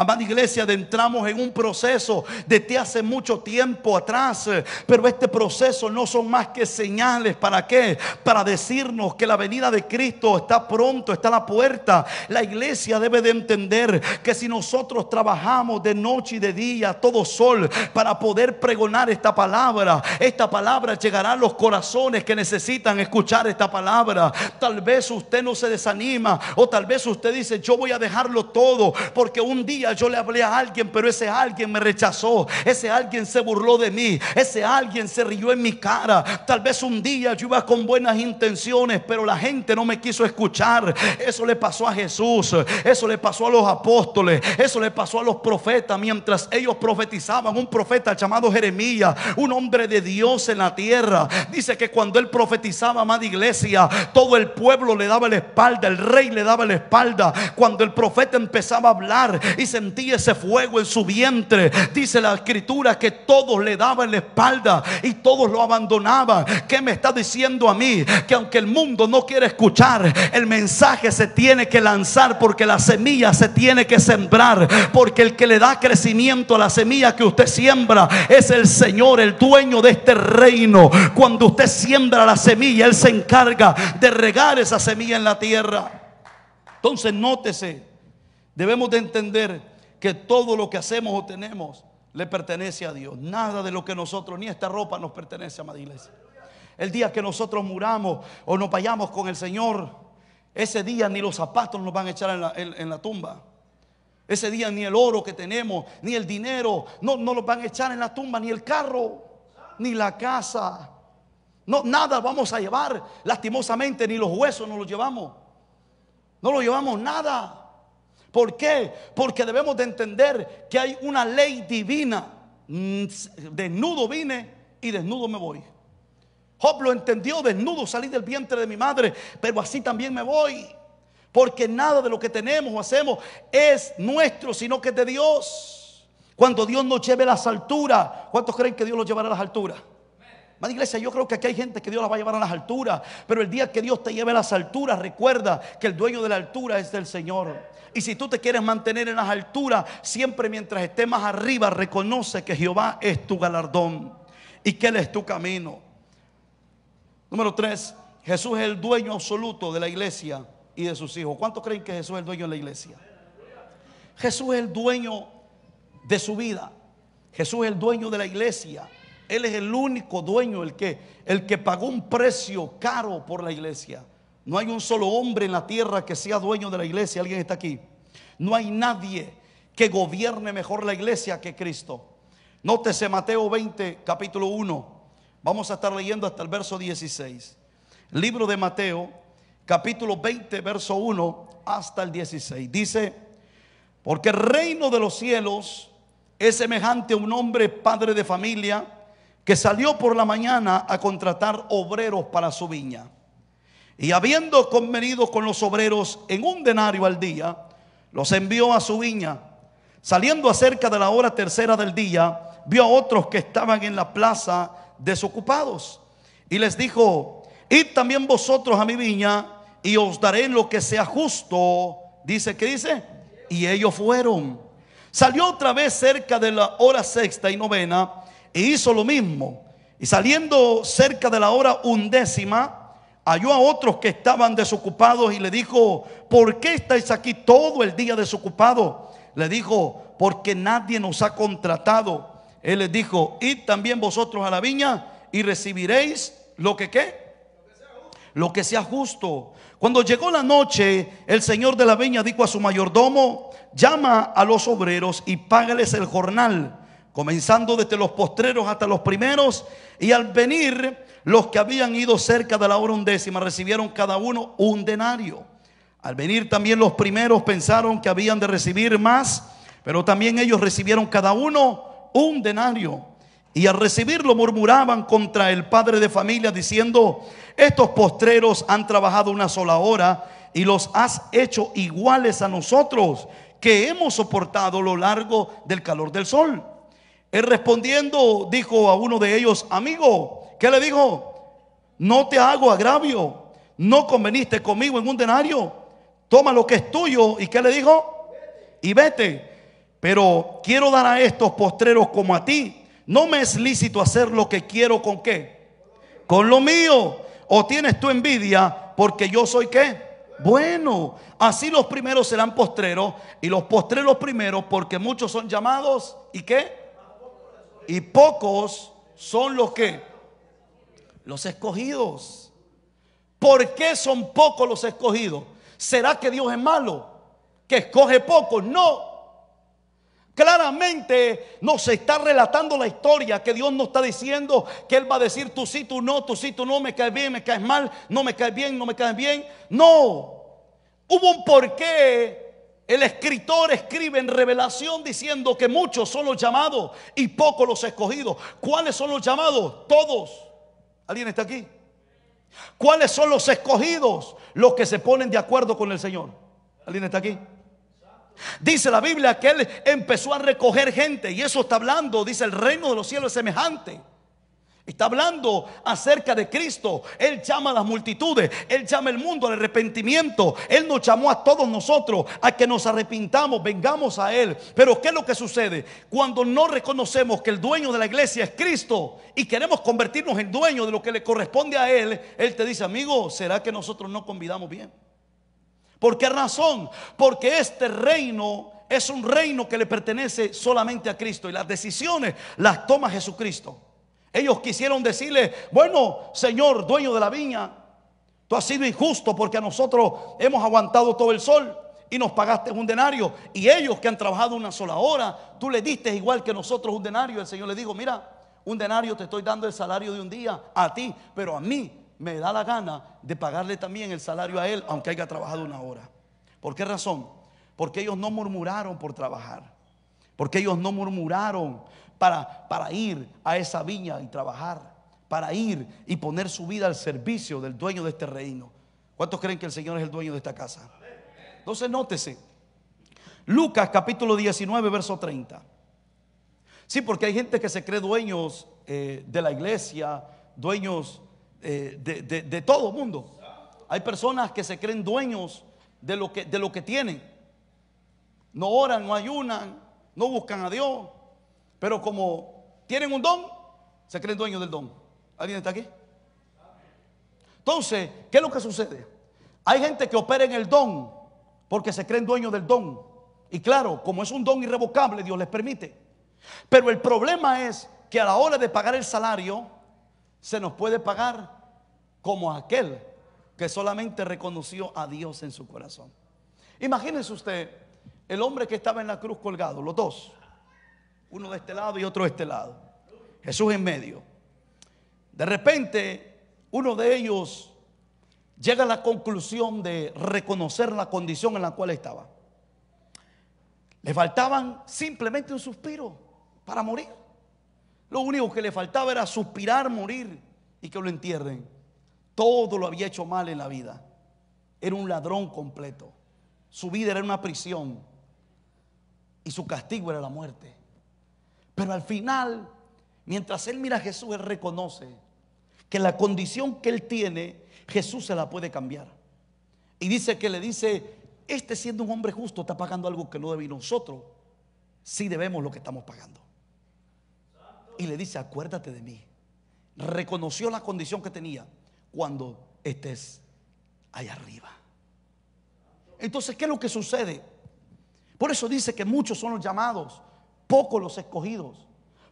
Amada iglesia, entramos en un proceso desde hace mucho tiempo atrás, pero este proceso no son más que señales. ¿Para qué? Para decirnos que la venida de Cristo está pronto, está a la puerta. La iglesia debe de entender que si nosotros trabajamos de noche y de día, todo sol, para poder pregonar esta palabra, esta palabra llegará a los corazones que necesitan escuchar esta palabra. Tal vez usted no se desanima o tal vez usted dice, yo voy a dejarlo todo porque un día yo le hablé a alguien, pero ese alguien me rechazó, ese alguien se burló de mí, ese alguien se rió en mi cara. Tal vez un día yo iba con buenas intenciones, pero la gente no me quiso escuchar. Eso le pasó a Jesús, eso le pasó a los apóstoles, eso le pasó a los profetas mientras ellos profetizaban. Un profeta llamado Jeremías, un hombre de Dios en la tierra, dice que cuando él profetizaba, amada iglesia, todo el pueblo le daba la espalda, el rey le daba la espalda. Cuando el profeta empezaba a hablar y se sentía ese fuego en su vientre. Dice la escritura que todos le daban la espalda y todos lo abandonaban. ¿Qué me está diciendo a mí? Que aunque el mundo no quiere escuchar, el mensaje se tiene que lanzar porque la semilla se tiene que sembrar. Porque el que le da crecimiento a la semilla que usted siembra es el Señor, el dueño de este reino. Cuando usted siembra la semilla, Él se encarga de regar esa semilla en la tierra. Entonces, nótese Debemos de entender que todo lo que hacemos o tenemos le pertenece a Dios. Nada de lo que nosotros, ni esta ropa nos pertenece, a iglesia. El día que nosotros muramos o nos vayamos con el Señor, ese día ni los zapatos nos van a echar en la, tumba. Ese día ni el oro que tenemos, ni el dinero, no, no van a echar en la tumba, ni el carro, ni la casa. No, nada vamos a llevar, lastimosamente, ni los huesos nos los llevamos. No lo llevamos nada. ¿Por qué? Porque debemos de entender que hay una ley divina. Mm, desnudo vine y desnudo me voy. Job lo entendió, desnudo salí del vientre de mi madre, pero así también me voy. Porque nada de lo que tenemos o hacemos es nuestro, sino que es de Dios. Cuando Dios nos lleve a las alturas, ¿cuántos creen que Dios los llevará a las alturas? Madre iglesia, yo creo que aquí hay gente que Dios la va a llevar a las alturas, pero el día que Dios te lleve a las alturas, recuerda que el dueño de la altura es del Señor. Y si tú te quieres mantener en las alturas, siempre mientras estés más arriba, reconoce que Jehová es tu galardón y que Él es tu camino. Número tres, Jesús es el dueño absoluto de la iglesia y de sus hijos. ¿Cuántos creen que Jesús es el dueño de la iglesia? Jesús es el dueño de su vida. Jesús es el dueño de la iglesia. Él es el único dueño, el que, el que pagó un precio caro por la iglesia. No hay un solo hombre en la tierra que sea dueño de la iglesia. Alguien está aquí. No hay nadie que gobierne mejor la iglesia que Cristo. Nótese Mateo 20, capítulo 1. Vamos a estar leyendo hasta el verso 16. Libro de Mateo, capítulo 20, verso 1 hasta el 16. Dice, porque el reino de los cielos es semejante a un hombre padre de familia que salió por la mañana a contratar obreros para su viña. Y habiendo convenido con los obreros en un denario al día, los envió a su viña. Saliendo acerca de la hora tercera del día, vio a otros que estaban en la plaza desocupados. Y les dijo, id también vosotros a mi viña y os daré lo que sea justo. Dice, que dice? Y ellos fueron. Salió otra vez cerca de la hora sexta y novena y hizo lo mismo. Y saliendo cerca de la hora undécima, halló a otros que estaban desocupados y le dijo, ¿por qué estáis aquí todo el día desocupados? Le dijo, porque nadie nos ha contratado. Él les dijo, id también vosotros a la viña y recibiréis lo que qué. Lo que sea justo. Cuando llegó la noche, el señor de la viña dijo a su mayordomo, llama a los obreros y págales el jornal comenzando desde los postreros hasta los primeros, y al venir los que habían ido cerca de la hora undécima recibieron cada uno un denario. Al venir también los primeros pensaron que habían de recibir más, pero también ellos recibieron cada uno un denario. Y al recibirlo murmuraban contra el padre de familia diciendo, estos postreros han trabajado una sola hora y los has hecho iguales a nosotros que hemos soportado lo largo del calor del sol. Él respondiendo dijo a uno de ellos, amigo, ¿qué le dijo? No te hago agravio, no conveniste conmigo en un denario, toma lo que es tuyo. ¿Y qué le dijo? Y vete. Pero quiero dar a estos postreros como a ti. No me es lícito hacer lo que quiero con qué. Con lo mío. O tienes tu envidia porque yo soy qué. Bueno, así los primeros serán postreros y los postreros primeros porque muchos son llamados y qué y pocos son los que los escogidos. ¿Por qué son pocos los escogidos? ¿Será que Dios es malo? ¿Que escoge pocos? No. Claramente nos está relatando la historia que Dios nos está diciendo que Él va a decir tú sí, tú no, tú sí, tú no, me caes bien, me caes mal, no me caes bien, no me caes bien. No. Hubo un porqué el escritor escribe en revelación diciendo que muchos son los llamados y pocos los escogidos. ¿Cuáles son los llamados? Todos. ¿Alguien está aquí? ¿Cuáles son los escogidos? Los que se ponen de acuerdo con el Señor. ¿Alguien está aquí? Dice la Biblia que Él empezó a recoger gente y eso está hablando, dice el reino de los cielos es semejante. Está hablando acerca de Cristo. Él llama a las multitudes. Él llama al mundo al arrepentimiento. Él nos llamó a todos nosotros a que nos arrepintamos, vengamos a Él. Pero ¿qué es lo que sucede? Cuando no reconocemos que el dueño de la iglesia es Cristo y queremos convertirnos en dueño de lo que le corresponde a Él, Él te dice, amigo, ¿será que nosotros no convidamos bien? ¿Por qué razón? Porque este reino es un reino que le pertenece solamente a Cristo y las decisiones las toma Jesucristo. Ellos quisieron decirle, bueno, Señor, dueño de la viña, tú has sido injusto porque a nosotros hemos aguantado todo el sol y nos pagaste un denario. Y ellos que han trabajado una sola hora, tú le diste igual que nosotros un denario. El Señor le dijo, mira, un denario te estoy dando el salario de un día a ti, pero a mí me da la gana de pagarle también el salario a él, aunque haya trabajado una hora. ¿Por qué razón? Porque ellos no murmuraron por trabajar. Porque ellos no murmuraron para, ir a esa viña y trabajar, para ir y poner su vida al servicio del dueño de este reino. ¿Cuántos creen que el Señor es el dueño de esta casa? Entonces nótese. Lucas capítulo 19, verso 30. Sí, porque hay gente que se cree dueños eh, de la iglesia, dueños eh, de, todo el mundo. Hay personas que se creen dueños de lo, que, de lo que tienen. No oran, no ayunan, no buscan a Dios, pero como tienen un don, se creen dueños del don. ¿Alguien está aquí? Entonces, ¿qué es lo que sucede? Hay gente que opera en el don porque se creen dueños del don. Y claro, como es un don irrevocable, Dios les permite. Pero el problema es que a la hora de pagar el salario, se nos puede pagar como aquel que solamente reconoció a Dios en su corazón. Imagínense usted el hombre que estaba en la cruz colgado, los dos. Uno de este lado y otro de este lado. Jesús en medio. De repente, uno de ellos llega a la conclusión de reconocer la condición en la cual estaba. Le faltaban simplemente un suspiro para morir. Lo único que le faltaba era suspirar, morir y que lo entierren. Todo lo había hecho mal en la vida. Era un ladrón completo. Su vida era una prisión. Y su castigo era la muerte. Pero al final, mientras él mira a Jesús, él reconoce que la condición que él tiene, Jesús se la puede cambiar. Y dice que le dice, este siendo un hombre justo está pagando algo que no debe nosotros sí debemos lo que estamos pagando. Y le dice, acuérdate de mí. Reconoció la condición que tenía cuando estés allá arriba. Entonces, ¿qué es lo que sucede? Por eso dice que muchos son los llamados, pocos los escogidos?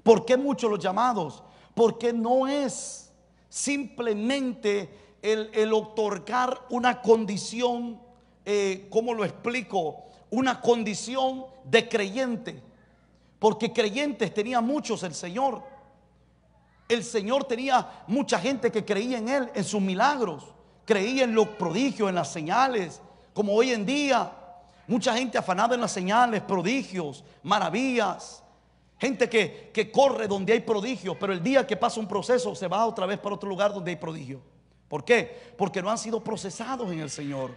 porque muchos los llamados? Porque no es simplemente el, otorgar una condición, como eh, ¿cómo lo explico? Una condición de creyente. Porque creyentes tenía muchos el Señor. El Señor tenía mucha gente que creía en Él, en sus milagros, creía en los prodigios, en las señales, como hoy en día Mucha gente afanada en las señales, prodigios, maravillas. Gente que, corre donde hay prodigios, pero el día que pasa un proceso se va otra vez para otro lugar donde hay prodigio. ¿Por qué? Porque no han sido procesados en el Señor.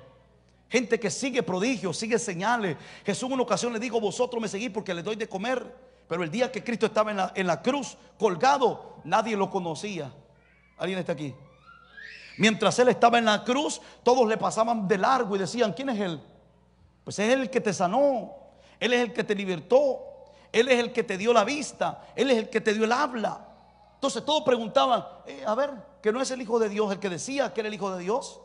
Gente que sigue prodigios, sigue señales. Jesús en una ocasión le dijo, vosotros me seguís porque les doy de comer. Pero el día que Cristo estaba en la, en la cruz colgado, nadie lo conocía. ¿Alguien está aquí? Mientras él estaba en la cruz, todos le pasaban de largo y decían, ¿quién es él? Pues es el que te sanó, Él es el que te libertó, Él es el que te dio la vista, Él es el que te dio el habla. Entonces todos preguntaban, eh, a ver, que no es el Hijo de Dios el que decía que era el Hijo de Dios.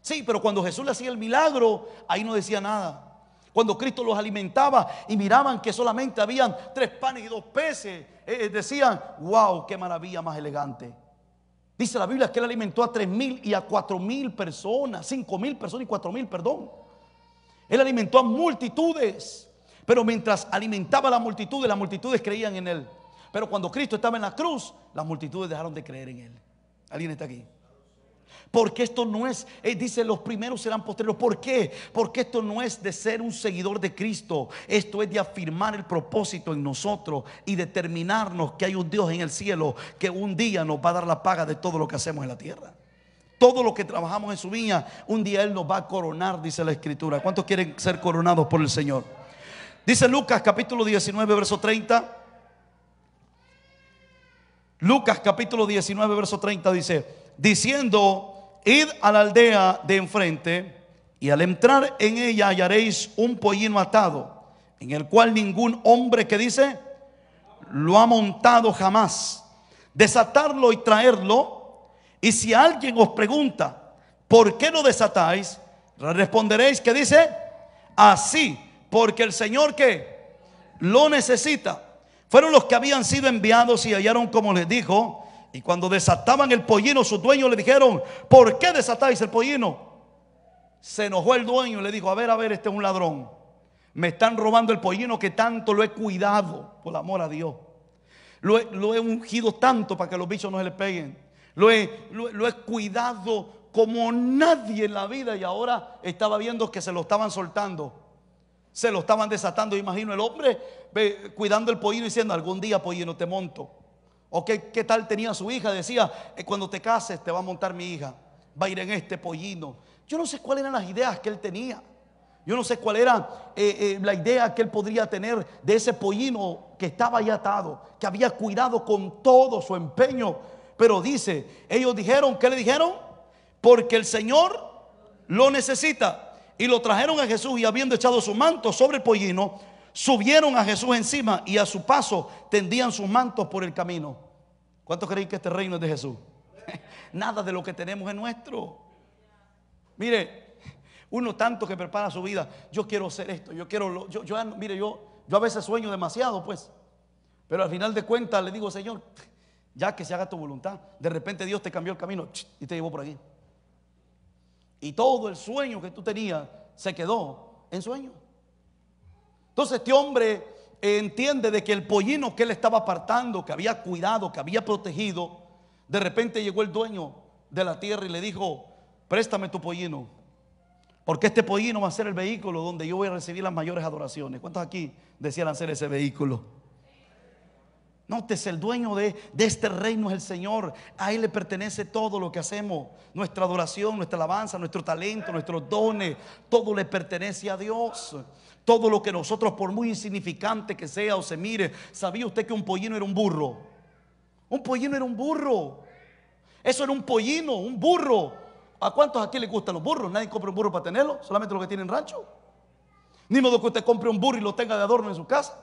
Sí, pero cuando Jesús le hacía el milagro, ahí no decía nada. Cuando Cristo los alimentaba y miraban que solamente habían tres panes y dos peces, eh, eh, decían, wow, qué maravilla más elegante. Dice la Biblia que él alimentó a tres mil y a cuatro mil personas, cinco mil personas y cuatro mil, perdón. Él alimentó a multitudes. Pero mientras alimentaba a las multitudes, las multitudes creían en Él. Pero cuando Cristo estaba en la cruz, las multitudes dejaron de creer en Él. ¿Alguien está aquí? Porque esto no es, él eh, dice, los primeros serán posteriores. ¿Por qué? Porque esto no es de ser un seguidor de Cristo. Esto es de afirmar el propósito en nosotros y determinarnos que hay un Dios en el cielo que un día nos va a dar la paga de todo lo que hacemos en la tierra. Todo lo que trabajamos en su viña, un día Él nos va a coronar, dice la Escritura. ¿Cuántos quieren ser coronados por el Señor? Dice Lucas capítulo 19, verso 30. Lucas capítulo 19, verso 30 dice, diciendo, id a la aldea de enfrente y al entrar en ella hallaréis un pollino atado, en el cual ningún hombre que dice, lo ha montado jamás. Desatarlo y traerlo y si alguien os pregunta, ¿por qué no desatáis? Responderéis que dice, así, porque el Señor que lo necesita. Fueron los que habían sido enviados y hallaron como les dijo. Y cuando desataban el pollino, sus dueños le dijeron, ¿por qué desatáis el pollino? Se enojó el dueño y le dijo, a ver, a ver, este es un ladrón. Me están robando el pollino que tanto lo he cuidado, por amor a Dios. Lo he, lo he ungido tanto para que los bichos no se le peguen lo he, cuidado como nadie en la vida y ahora estaba viendo que se lo estaban soltando. Se lo estaban desatando, imagino el hombre cuidando el pollino diciendo, algún día pollino te monto. ¿O qué, tal tenía su hija? Decía, eh, cuando te cases te va a montar mi hija, va a ir en este pollino. Yo no sé cuáles eran las ideas que él tenía. Yo no sé cuál era eh, eh, la idea que él podría tener de ese pollino que estaba ahí atado, que había cuidado con todo su empeño pero dice, ellos dijeron, ¿qué le dijeron? Porque el Señor lo necesita. Y lo trajeron a Jesús y habiendo echado su manto sobre el pollino, subieron a Jesús encima y a su paso tendían sus mantos por el camino. ¿Cuántos creen que este reino es de Jesús? *laughs* Nada de lo que tenemos es nuestro. Mire, uno tanto que prepara su vida. Yo quiero hacer esto, yo quiero, yo, mire, yo, yo a veces sueño demasiado, pues. Pero al final de cuentas le digo, Señor, ya que se haga tu voluntad. De repente Dios te cambió el camino y te llevó por allí. Y todo el sueño que tú tenías se quedó en sueño. Entonces este hombre entiende de que el pollino que él estaba apartando, que había cuidado, que había protegido, de repente llegó el dueño de la tierra y le dijo, préstame tu pollino, porque este pollino va a ser el vehículo donde yo voy a recibir las mayores adoraciones. ¿Cuántos aquí decían ser ese vehículo? es el dueño de, de, este reino es el Señor. A Él le pertenece todo lo que hacemos. Nuestra adoración, nuestra alabanza, nuestro talento, nuestros dones. Todo le pertenece a Dios. Todo lo que nosotros, por muy insignificante que sea o se mire, ¿sabía usted que un pollino era un burro? Un pollino era un burro. Eso era un pollino, un burro. ¿A cuántos aquí les gustan los burros? Nadie compra un burro para tenerlo, solamente los que tienen rancho. Ni modo que usted compre un burro y lo tenga de adorno en su casa.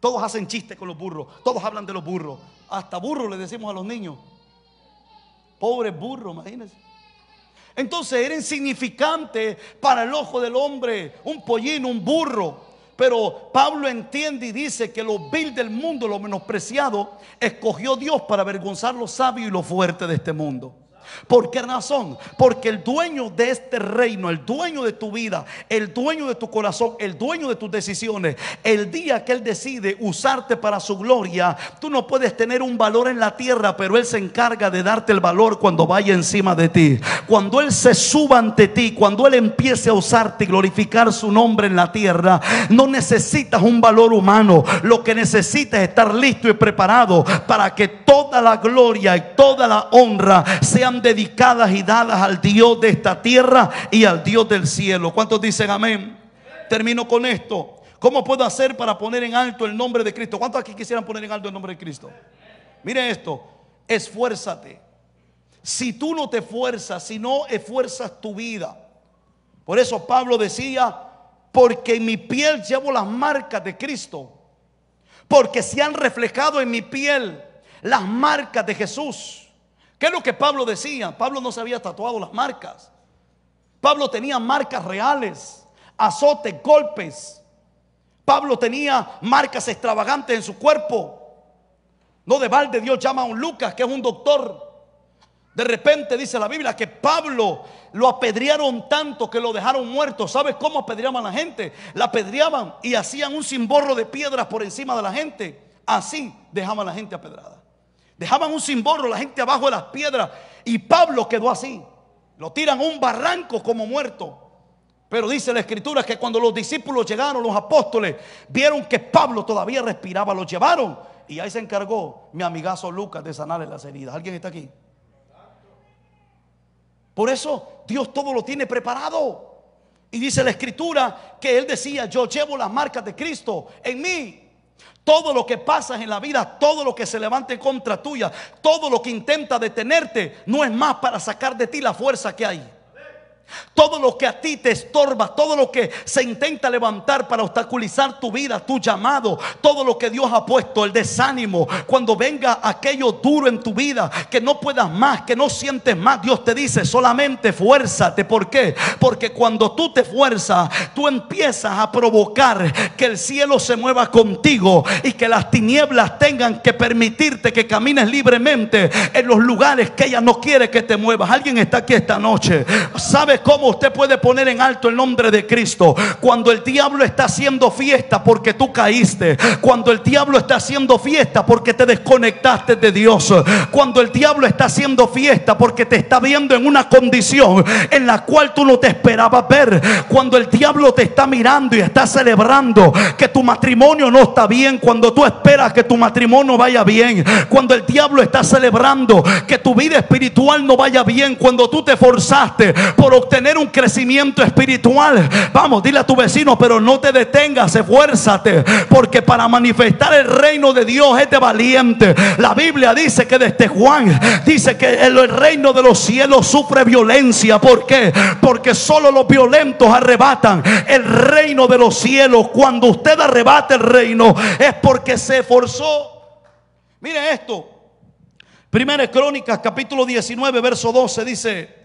Todos hacen chistes con los burros. Todos hablan de los burros. Hasta burro le decimos a los niños. Pobre burro, imagínense. Entonces era insignificante para el ojo del hombre un pollino, un burro. Pero Pablo entiende y dice que lo vil del mundo, lo menospreciado, escogió Dios para avergonzar lo sabio y lo fuerte de este mundo. ¿Por qué razón? Porque el dueño de este reino, el dueño de tu vida, el dueño de tu corazón, el dueño de tus decisiones, el día que Él decide usarte para su gloria, tú no puedes tener un valor en la tierra, pero Él se encarga de darte el valor cuando vaya encima de ti. Cuando Él se suba ante ti, cuando Él empiece a usarte y glorificar su nombre en la tierra, no necesitas un valor humano. Lo que necesitas es estar listo y preparado para que toda la gloria y toda la honra sean dedicadas y dadas al Dios de esta tierra y al Dios del cielo. ¿Cuántos dicen amén? Termino con esto. ¿Cómo puedo hacer para poner en alto el nombre de Cristo? ¿Cuántos aquí quisieran poner en alto el nombre de Cristo? Miren esto, esfuérzate. Si tú no te esfuerzas, si no esfuerzas tu vida. Por eso Pablo decía, porque en mi piel llevo las marcas de Cristo. Porque se han reflejado en mi piel las marcas de Jesús. ¿Qué es lo que Pablo decía? Pablo no se había tatuado las marcas. Pablo tenía marcas reales, azotes, golpes. Pablo tenía marcas extravagantes en su cuerpo. No de balde Dios llama a un Lucas, que es un doctor. De repente dice la Biblia que Pablo lo apedrearon tanto que lo dejaron muerto. ¿Sabes cómo apedreaban a la gente? La apedreaban y hacían un cimborro de piedras por encima de la gente. Así dejaban a la gente apedrada. Dejaban un cimborro la gente abajo de las piedras. Y Pablo quedó así. Lo tiran a un barranco como muerto. Pero dice la escritura que cuando los discípulos llegaron, los apóstoles, vieron que Pablo todavía respiraba, lo llevaron. Y ahí se encargó mi amigazo Lucas de sanarle las heridas. ¿Alguien está aquí? Por eso Dios todo lo tiene preparado. Y dice la escritura que él decía, yo llevo las marcas de Cristo en mí. Todo lo que pasas en la vida, todo lo que se levante contra tuya, todo lo que intenta detenerte, no es más para sacar de ti la fuerza que hay. Todo lo que a ti te estorba, todo lo que se intenta levantar para obstaculizar tu vida, tu llamado, todo lo que Dios ha puesto, el desánimo, cuando venga aquello duro en tu vida, que no puedas más, que no sientes más, Dios te dice solamente fuérzate. ¿Por qué? Porque cuando tú te fuerzas, tú empiezas a provocar que el cielo se mueva contigo y que las tinieblas tengan que permitirte que camines libremente en los lugares que ella no quiere que te muevas. Alguien está aquí esta noche. ¿Sabes? cómo usted puede poner en alto el nombre de Cristo? Cuando el diablo está haciendo fiesta porque tú caíste. Cuando el diablo está haciendo fiesta porque te desconectaste de Dios. Cuando el diablo está haciendo fiesta porque te está viendo en una condición en la cual tú no te esperabas ver. Cuando el diablo te está mirando y está celebrando que tu matrimonio no está bien. Cuando tú esperas que tu matrimonio vaya bien. Cuando el diablo está celebrando que tu vida espiritual no vaya bien. Cuando tú te forzaste por obtener tener un crecimiento espiritual. Vamos, dile a tu vecino, pero no te detengas, esfuérzate, porque para manifestar el reino de Dios es de valiente. La Biblia dice que desde Juan dice que el reino de los cielos sufre violencia. ¿Por qué? Porque solo los violentos arrebatan el reino de los cielos. Cuando usted arrebata el reino es porque se esforzó. Mire esto. Primera Crónicas, capítulo 19, verso 12 dice.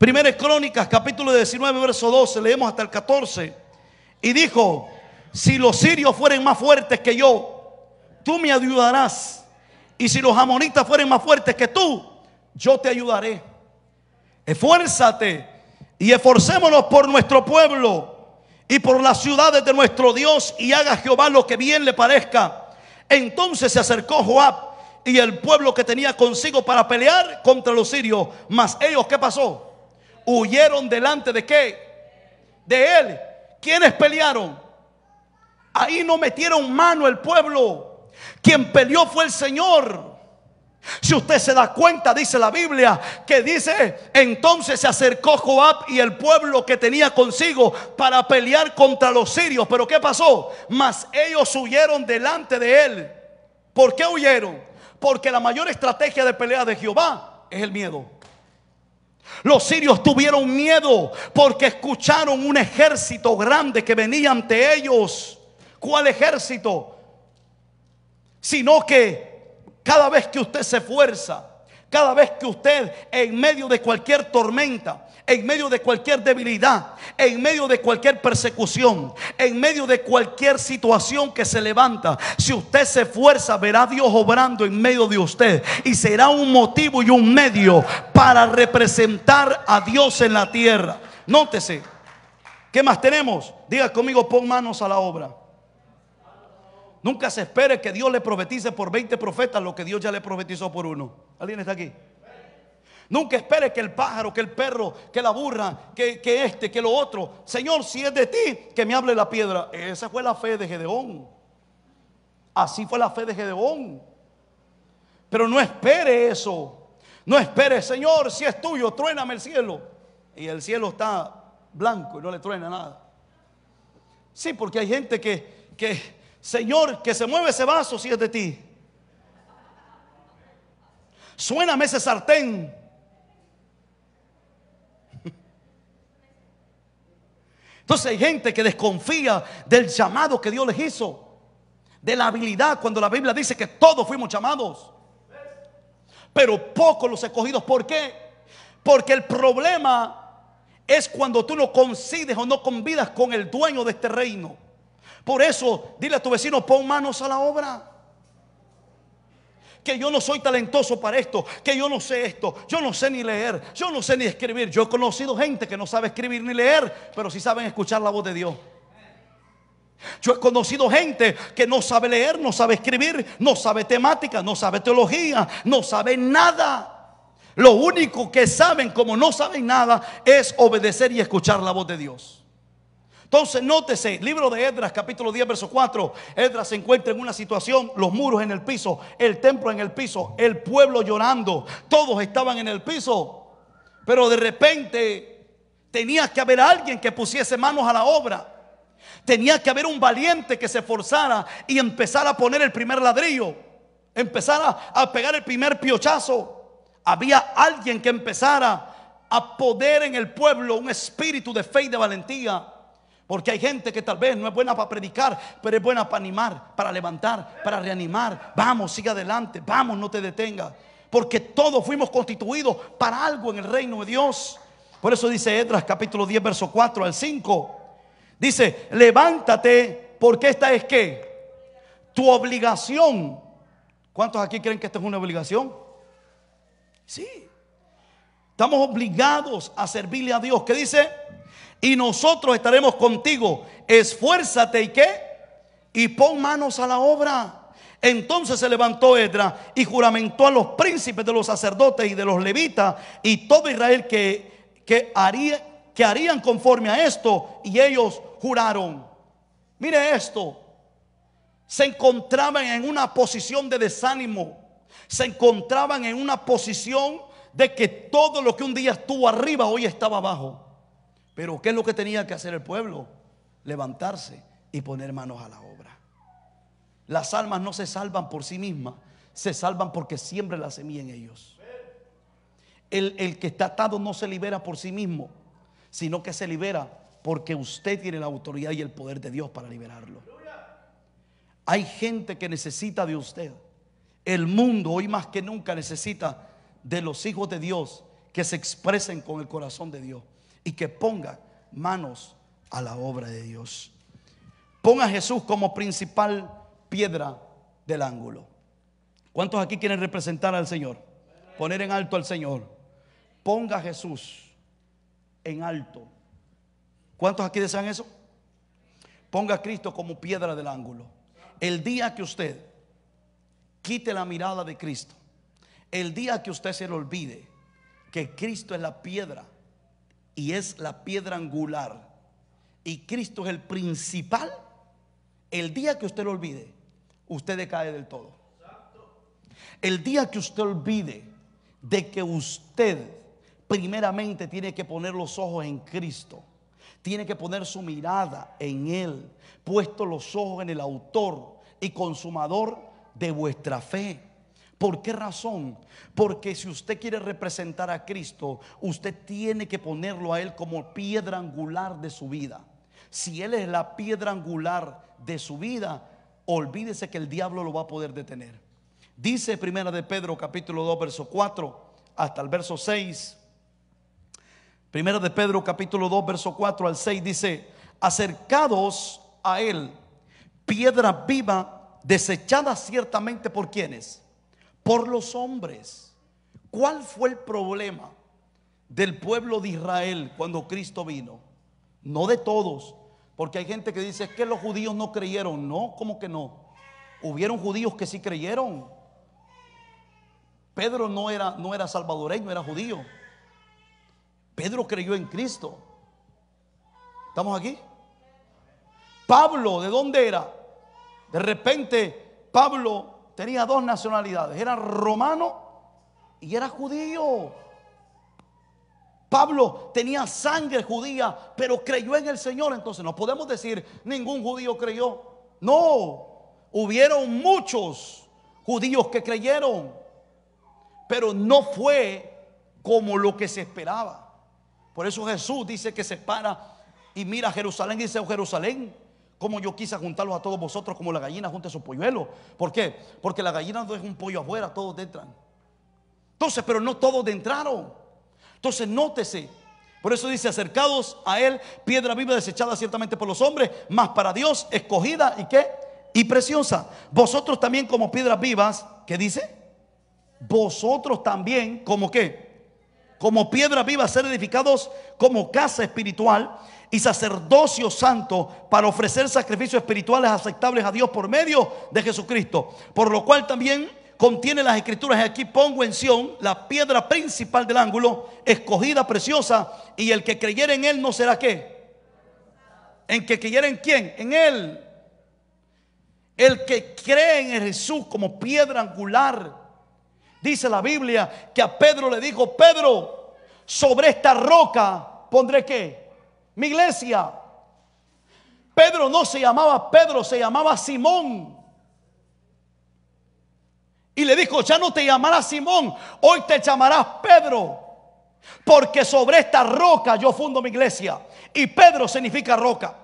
Primeras Crónicas, capítulo 19, verso 12, leemos hasta el 14. Y dijo, si los sirios fueren más fuertes que yo, tú me ayudarás. Y si los amonitas fueren más fuertes que tú, yo te ayudaré. Esfuérzate y esforcémonos por nuestro pueblo y por las ciudades de nuestro Dios y haga Jehová lo que bien le parezca. Entonces se acercó Joab y el pueblo que tenía consigo para pelear contra los sirios. Mas ellos, ¿qué pasó? huyeron delante de qué? De él. quienes pelearon? Ahí no metieron mano el pueblo. Quien peleó fue el Señor. Si usted se da cuenta, dice la Biblia, que dice, entonces se acercó Joab y el pueblo que tenía consigo para pelear contra los sirios. Pero ¿qué pasó? Mas ellos huyeron delante de él. ¿Por qué huyeron? Porque la mayor estrategia de pelea de Jehová es el miedo. Los sirios tuvieron miedo porque escucharon un ejército grande que venía ante ellos. ¿Cuál ejército? Sino que cada vez que usted se fuerza, cada vez que usted en medio de cualquier tormenta, en medio de cualquier debilidad, en medio de cualquier persecución, en medio de cualquier situación que se levanta. Si usted se esfuerza, verá a Dios obrando en medio de usted y será un motivo y un medio para representar a Dios en la tierra. Nótese, ¿qué más tenemos? Diga conmigo, pon manos a la obra. Nunca se espere que Dios le profetice por 20 profetas lo que Dios ya le profetizó por uno. ¿Alguien está aquí? Nunca espere que el pájaro, que el perro, que la burra, que, este, que lo otro. Señor, si es de ti, que me hable la piedra. Esa fue la fe de Gedeón. Así fue la fe de Gedeón. Pero no espere eso. No espere, Señor, si es tuyo, truéname el cielo. Y el cielo está blanco y no le truena nada. Sí, porque hay gente que, que, Señor, que se mueve ese vaso si es de ti. Suéname ese sartén. Entonces hay gente que desconfía del llamado que Dios les hizo, de la habilidad, cuando la Biblia dice que todos fuimos llamados, pero pocos los escogidos. ¿Por qué? Porque el problema es cuando tú no concides o no convidas con el dueño de este reino. Por eso, dile a tu vecino, pon manos a la obra que yo no soy talentoso para esto, que yo no sé esto, yo no sé ni leer, yo no sé ni escribir. Yo he conocido gente que no sabe escribir ni leer, pero sí saben escuchar la voz de Dios. Yo he conocido gente que no sabe leer, no sabe escribir, no sabe temática, no sabe teología, no sabe nada. Lo único que saben, como no saben nada, es obedecer y escuchar la voz de Dios. Entonces, nótese, libro de Edras, capítulo 10, verso 4. Edras se encuentra en una situación, los muros en el piso, el templo en el piso, el pueblo llorando. Todos estaban en el piso, pero de repente tenía que haber alguien que pusiese manos a la obra. Tenía que haber un valiente que se esforzara y empezara a poner el primer ladrillo, empezara a pegar el primer piochazo. Había alguien que empezara a poder en el pueblo un espíritu de fe y de valentía. Porque hay gente que tal vez no es buena para predicar, pero es buena para animar, para levantar, para reanimar. Vamos, sigue adelante, vamos, no te detenga Porque todos fuimos constituidos para algo en el reino de Dios. Por eso dice Edras capítulo 10, verso 4 al 5. Dice, levántate porque esta es que tu obligación. ¿Cuántos aquí creen que esta es una obligación? Sí. Estamos obligados a servirle a Dios. ¿Qué dice? y nosotros estaremos contigo. Esfuérzate y qué? Y pon manos a la obra. Entonces se levantó Edra y juramentó a los príncipes de los sacerdotes y de los levitas y todo Israel que, que, que harían conforme a esto. Y ellos juraron. Mire esto. Se encontraban en una posición de desánimo. Se encontraban en una posición de que todo lo que un día estuvo arriba hoy estaba abajo. Pero ¿qué es lo que tenía que hacer el pueblo? Levantarse y poner manos a la obra. Las almas no se salvan por sí mismas, se salvan porque siempre la semilla en ellos. El, el que está atado no se libera por sí mismo, sino que se libera porque usted tiene la autoridad y el poder de Dios para liberarlo. Hay gente que necesita de usted. El mundo hoy más que nunca necesita de los hijos de Dios que se expresen con el corazón de Dios y que ponga manos a la obra de Dios. Ponga a Jesús como principal piedra del ángulo. ¿Cuántos aquí quieren representar al Señor? Poner en alto al Señor. Ponga a Jesús en alto. ¿Cuántos aquí desean eso? Ponga a Cristo como piedra del ángulo. El día que usted quite la mirada de Cristo, el día que usted se le olvide que Cristo es la piedra y es la piedra angular. Y Cristo es el principal. El día que usted lo olvide, usted decae del todo. El día que usted olvide de que usted primeramente tiene que poner los ojos en Cristo, tiene que poner su mirada en Él, puesto los ojos en el autor y consumador de vuestra fe. ¿Por qué razón? Porque si usted quiere representar a Cristo, usted tiene que ponerlo a Él como piedra angular de su vida. Si Él es la piedra angular de su vida, olvídese que el diablo lo va a poder detener. Dice Primera de Pedro capítulo 2 verso 4 hasta el verso 6. Primera de Pedro capítulo 2 verso 4 al 6 dice, "Acercados a él, piedra viva, desechada ciertamente por quienes? por los hombres. ¿Cuál fue el problema del pueblo de Israel cuando Cristo vino? No de todos, porque hay gente que dice, que los judíos no creyeron. No, ¿cómo que no? Hubieron judíos que sí creyeron. Pedro no era, no era salvadoreño, era judío. Pedro creyó en Cristo. ¿Estamos aquí? Pablo, ¿de dónde era? De repente, Pablo tenía dos nacionalidades, era romano y era judío. Pablo tenía sangre judía, pero creyó en el Señor. Entonces no podemos decir ningún judío creyó. No, hubieron muchos judíos que creyeron, pero no fue como lo que se esperaba. Por eso Jesús dice que se para y mira Jerusalén y dice, oh, Jerusalén, como yo quise juntarlos a todos vosotros como la gallina junta a su polluelo. ¿Por qué? Porque la gallina no es un pollo afuera, todos entran. Entonces, pero no todos entraron. Entonces, nótese. Por eso dice, acercados a él, piedra viva desechada ciertamente por los hombres, más para Dios, escogida y qué? Y preciosa. Vosotros también como piedras vivas, ¿qué dice? Vosotros también como qué? Como piedras vivas, ser edificados como casa espiritual y sacerdocio santo para ofrecer sacrificios espirituales aceptables a Dios por medio de Jesucristo. Por lo cual también contiene las escrituras. Aquí pongo en Sión la piedra principal del ángulo, escogida, preciosa, y el que creyere en él no será qué. ¿En que creyere en quién? En él. El que cree en Jesús como piedra angular. Dice la Biblia que a Pedro le dijo, Pedro, sobre esta roca pondré qué mi iglesia. Pedro no se llamaba Pedro, se llamaba Simón. Y le dijo, ya no te llamarás Simón, hoy te llamarás Pedro. Porque sobre esta roca yo fundo mi iglesia. Y Pedro significa roca.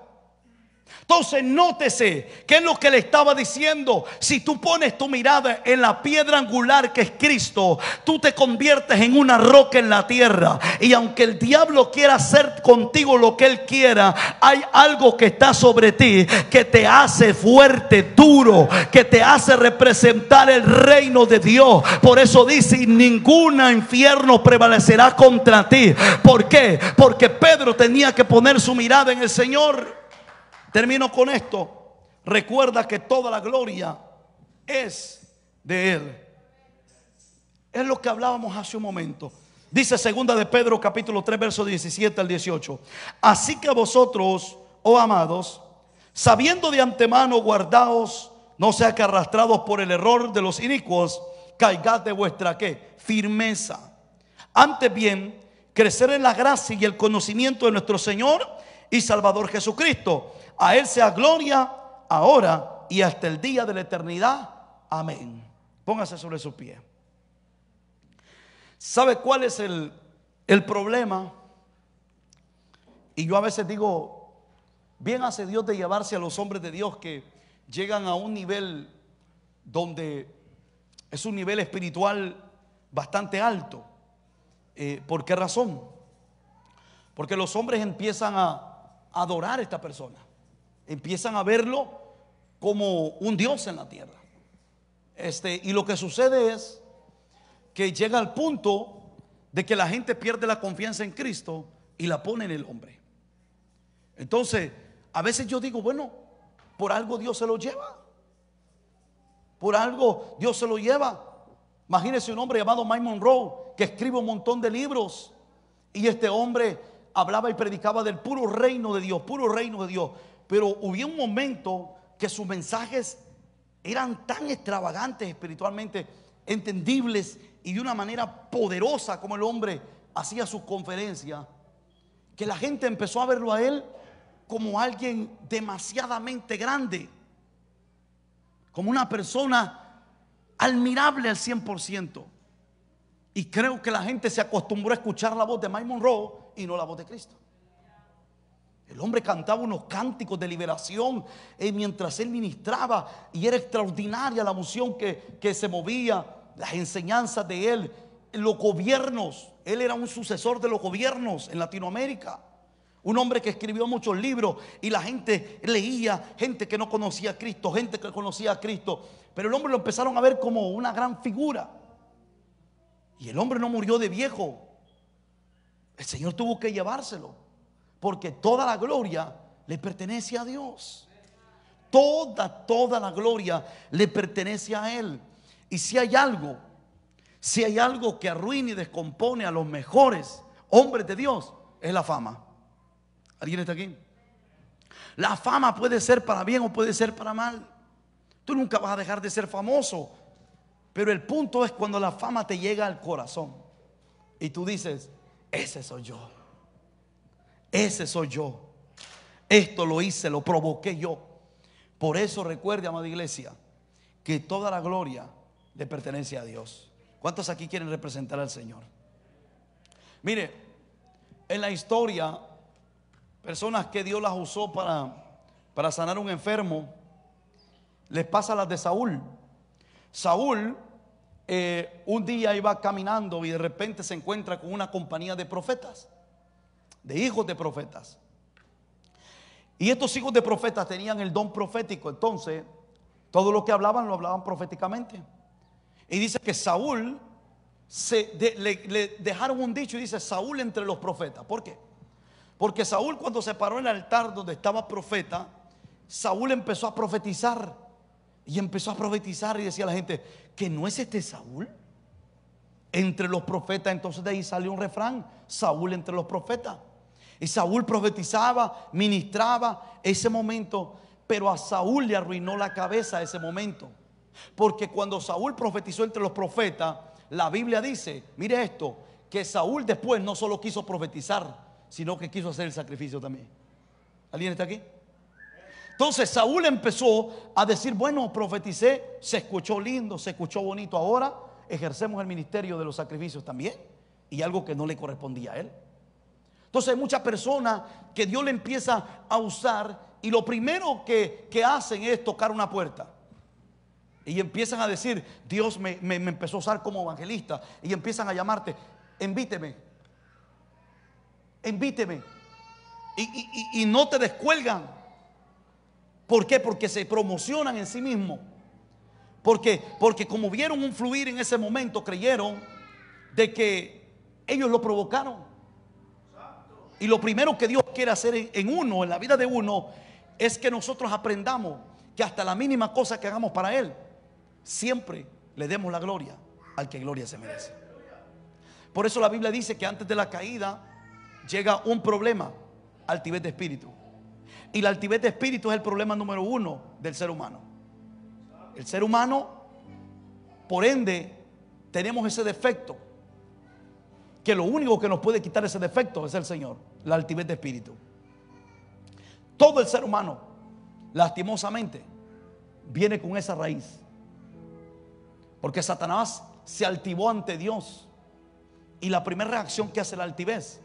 Entonces nótese qué es lo que le estaba diciendo. Si tú pones tu mirada en la piedra angular que es Cristo, tú te conviertes en una roca en la tierra. Y aunque el diablo quiera hacer contigo lo que él quiera, hay algo que está sobre ti que te hace fuerte, duro, que te hace representar el reino de Dios. Por eso dice, ningún infierno prevalecerá contra ti. ¿Por qué? Porque Pedro tenía que poner su mirada en el Señor. Termino con esto. Recuerda que toda la gloria es de Él. Es lo que hablábamos hace un momento. Dice segunda de Pedro capítulo 3 versos 17 al 18. Así que vosotros, oh amados, sabiendo de antemano guardaos, no sea que arrastrados por el error de los inicuos, caigad de vuestra qué? Firmeza. Antes bien, crecer en la gracia y el conocimiento de nuestro Señor y Salvador Jesucristo. A Él sea gloria ahora y hasta el día de la eternidad. Amén. Póngase sobre sus pies ¿Sabe cuál es el, el problema? Y yo a veces digo, bien hace Dios de llevarse a los hombres de Dios que llegan a un nivel donde es un nivel espiritual bastante alto. Eh, ¿Por qué razón? Porque los hombres empiezan a, adorar a esta persona. Empiezan a verlo como un Dios en la tierra. Este, y lo que sucede es que llega al punto de que la gente pierde la confianza en Cristo y la pone en el hombre. Entonces, a veces yo digo, bueno, por algo Dios se lo lleva. Por algo Dios se lo lleva. Imagínese un hombre llamado Mike Monroe que escribe un montón de libros y este hombre hablaba y predicaba del puro reino de Dios, puro reino de Dios. Pero hubo un momento que sus mensajes eran tan extravagantes espiritualmente, entendibles y de una manera poderosa como el hombre hacía sus conferencias, que la gente empezó a verlo a él como alguien demasiadamente grande, como una persona admirable al 100%. Y creo que la gente se acostumbró a escuchar la voz de Maimon Monroe y no la voz de Cristo. El hombre cantaba unos cánticos de liberación y eh, mientras él ministraba y era extraordinaria la emoción que, que se movía, las enseñanzas de él, los gobiernos. Él era un sucesor de los gobiernos en Latinoamérica. Un hombre que escribió muchos libros y la gente leía, gente que no conocía a Cristo, gente que conocía a Cristo. Pero el hombre lo empezaron a ver como una gran figura. Y el hombre no murió de viejo, el Señor tuvo que llevárselo, porque toda la gloria le pertenece a Dios. Toda, toda la gloria le pertenece a Él. Y si hay algo, si hay algo que arruina y descompone a los mejores hombres de Dios, es la fama. ¿Alguien está aquí? La fama puede ser para bien o puede ser para mal. Tú nunca vas a dejar de ser famoso. Pero el punto es cuando la fama te llega al corazón. Y tú dices, ese soy yo. Ese soy yo. Esto lo hice, lo provoqué yo. Por eso recuerde, amada iglesia, que toda la gloria le pertenece a Dios. ¿Cuántos aquí quieren representar al Señor? Mire, en la historia, personas que Dios las usó para, para sanar un enfermo, les pasa las de Saúl. Saúl eh, un día iba caminando y de repente se encuentra con una compañía de profetas, de hijos de profetas. Y estos hijos de profetas tenían el don profético, entonces todo lo que hablaban lo hablaban proféticamente. Y dice que Saúl se le, le, dejaron un dicho y dice Saúl entre los profetas. ¿Por qué? Porque Saúl cuando se paró en el altar donde estaba profeta, Saúl empezó a profetizar. Y empezó a profetizar y decía a la gente, que no es este Saúl. Entre los profetas, entonces de ahí salió un refrán, Saúl entre los profetas. Y Saúl profetizaba, ministraba ese momento, pero a Saúl le arruinó la cabeza ese momento. Porque cuando Saúl profetizó entre los profetas, la Biblia dice, mire esto, que Saúl después no solo quiso profetizar, sino que quiso hacer el sacrificio también. ¿Alguien está aquí? Entonces Saúl empezó a decir, bueno, profeticé, se escuchó lindo, se escuchó bonito, ahora ejercemos el ministerio de los sacrificios también. Y algo que no le correspondía a él. Entonces hay muchas personas que Dios le empieza a usar y lo primero que, hacen es tocar una puerta. Y empiezan a decir, Dios me, empezó a usar como evangelista. Y empiezan a llamarte, invíteme, envíteme Y, y, no te descuelgan. ¿Por qué? Porque se promocionan en sí mismos. Porque, porque como vieron un fluir en ese momento, creyeron de que ellos lo provocaron. Y lo primero que Dios quiere hacer en, uno, en la vida de uno, es que nosotros aprendamos que hasta la mínima cosa que hagamos para Él, siempre le demos la gloria al que gloria se merece. Por eso la Biblia dice que antes de la caída llega un problema al tibet de espíritu. Y la altivez de espíritu es el problema número uno del ser humano. El ser humano, por ende, tenemos ese defecto. Que lo único que nos puede quitar ese defecto es el Señor, la altivez de espíritu. Todo el ser humano, lastimosamente, viene con esa raíz. Porque Satanás se altivó ante Dios. Y la primera reacción que hace la altivez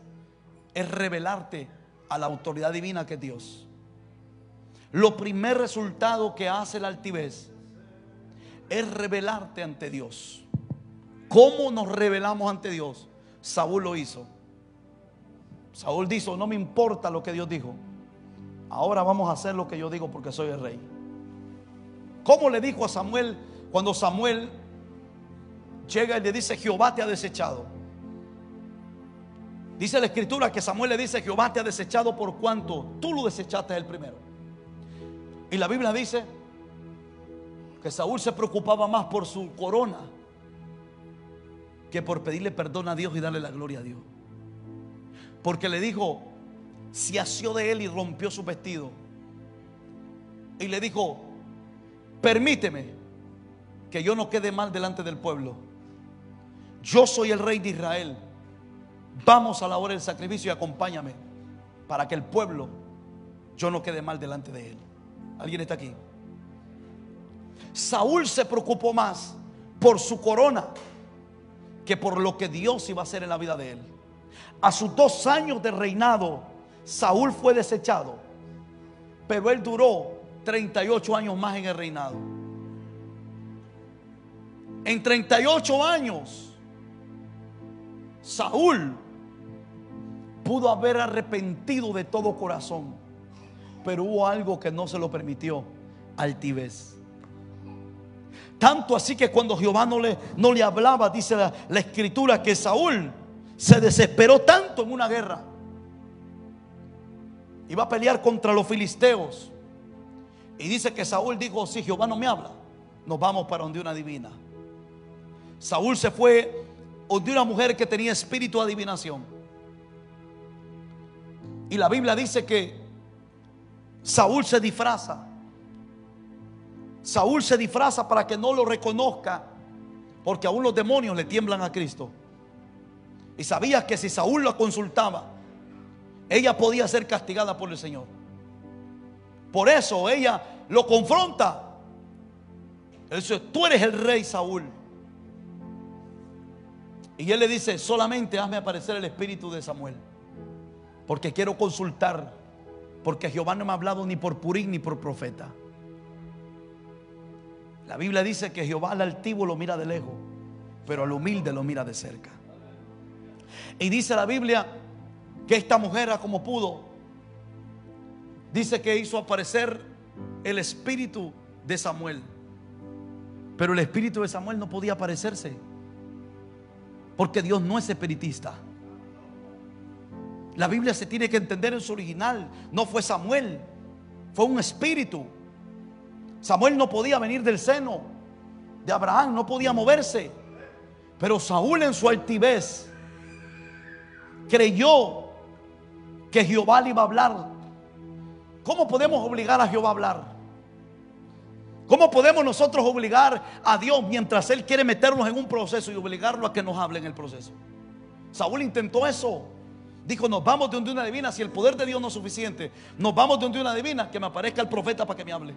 es revelarte a la autoridad divina que es Dios. Lo primer resultado que hace la altivez es revelarte ante Dios. ¿Cómo nos revelamos ante Dios? Saúl lo hizo. Saúl dijo, no me importa lo que Dios dijo. Ahora vamos a hacer lo que yo digo porque soy el rey. ¿Cómo le dijo a Samuel cuando Samuel llega y le dice, Jehová te ha desechado? Dice la escritura que Samuel le dice, Jehová te ha desechado por cuanto tú lo desechaste el primero. Y la Biblia dice que Saúl se preocupaba más por su corona que por pedirle perdón a Dios y darle la gloria a Dios. Porque le dijo, se asió de él y rompió su vestido. Y le dijo, permíteme que yo no quede mal delante del pueblo. Yo soy el rey de Israel. Vamos a la hora del sacrificio y acompáñame para que el pueblo yo no quede mal delante de él. ¿Alguien está aquí? Saúl se preocupó más por su corona que por lo que Dios iba a hacer en la vida de él. A sus dos años de reinado, Saúl fue desechado, pero él duró 38 años más en el reinado. En 38 años, Saúl pudo haber arrepentido de todo corazón pero hubo algo que no se lo permitió, altivez. Tanto así que cuando Jehová no le, hablaba, dice la, escritura, que Saúl se desesperó tanto en una guerra. Iba a pelear contra los filisteos. Y dice que Saúl dijo, si Jehová no me habla, nos vamos para donde una divina. Saúl se fue Donde una mujer que tenía espíritu de adivinación. Y la Biblia dice que Saúl se disfraza. Saúl se disfraza para que no lo reconozca, porque aún los demonios le tiemblan a Cristo. Y sabía que si Saúl la consultaba, ella podía ser castigada por el Señor. Por eso ella lo confronta. Él dice, tú eres el rey Saúl. Y él le dice, solamente hazme aparecer el espíritu de Samuel, porque quiero consultar porque Jehová no me ha hablado ni por purín ni por profeta. La Biblia dice que Jehová al altivo lo mira de lejos, pero al humilde lo mira de cerca. Y dice la Biblia que esta mujer, como pudo, dice que hizo aparecer el espíritu de Samuel. Pero el espíritu de Samuel no podía aparecerse, porque Dios no es espiritista. La Biblia se tiene que entender en su original. No fue Samuel, fue un espíritu. Samuel no podía venir del seno de Abraham, no podía moverse. Pero Saúl en su altivez creyó que Jehová le iba a hablar. ¿Cómo podemos obligar a Jehová a hablar? ¿Cómo podemos nosotros obligar a Dios mientras Él quiere meternos en un proceso y obligarlo a que nos hable en el proceso? Saúl intentó eso. Dijo, nos vamos de donde una divina, si el poder de Dios no es suficiente, nos vamos de donde una divina, que me aparezca el profeta para que me hable.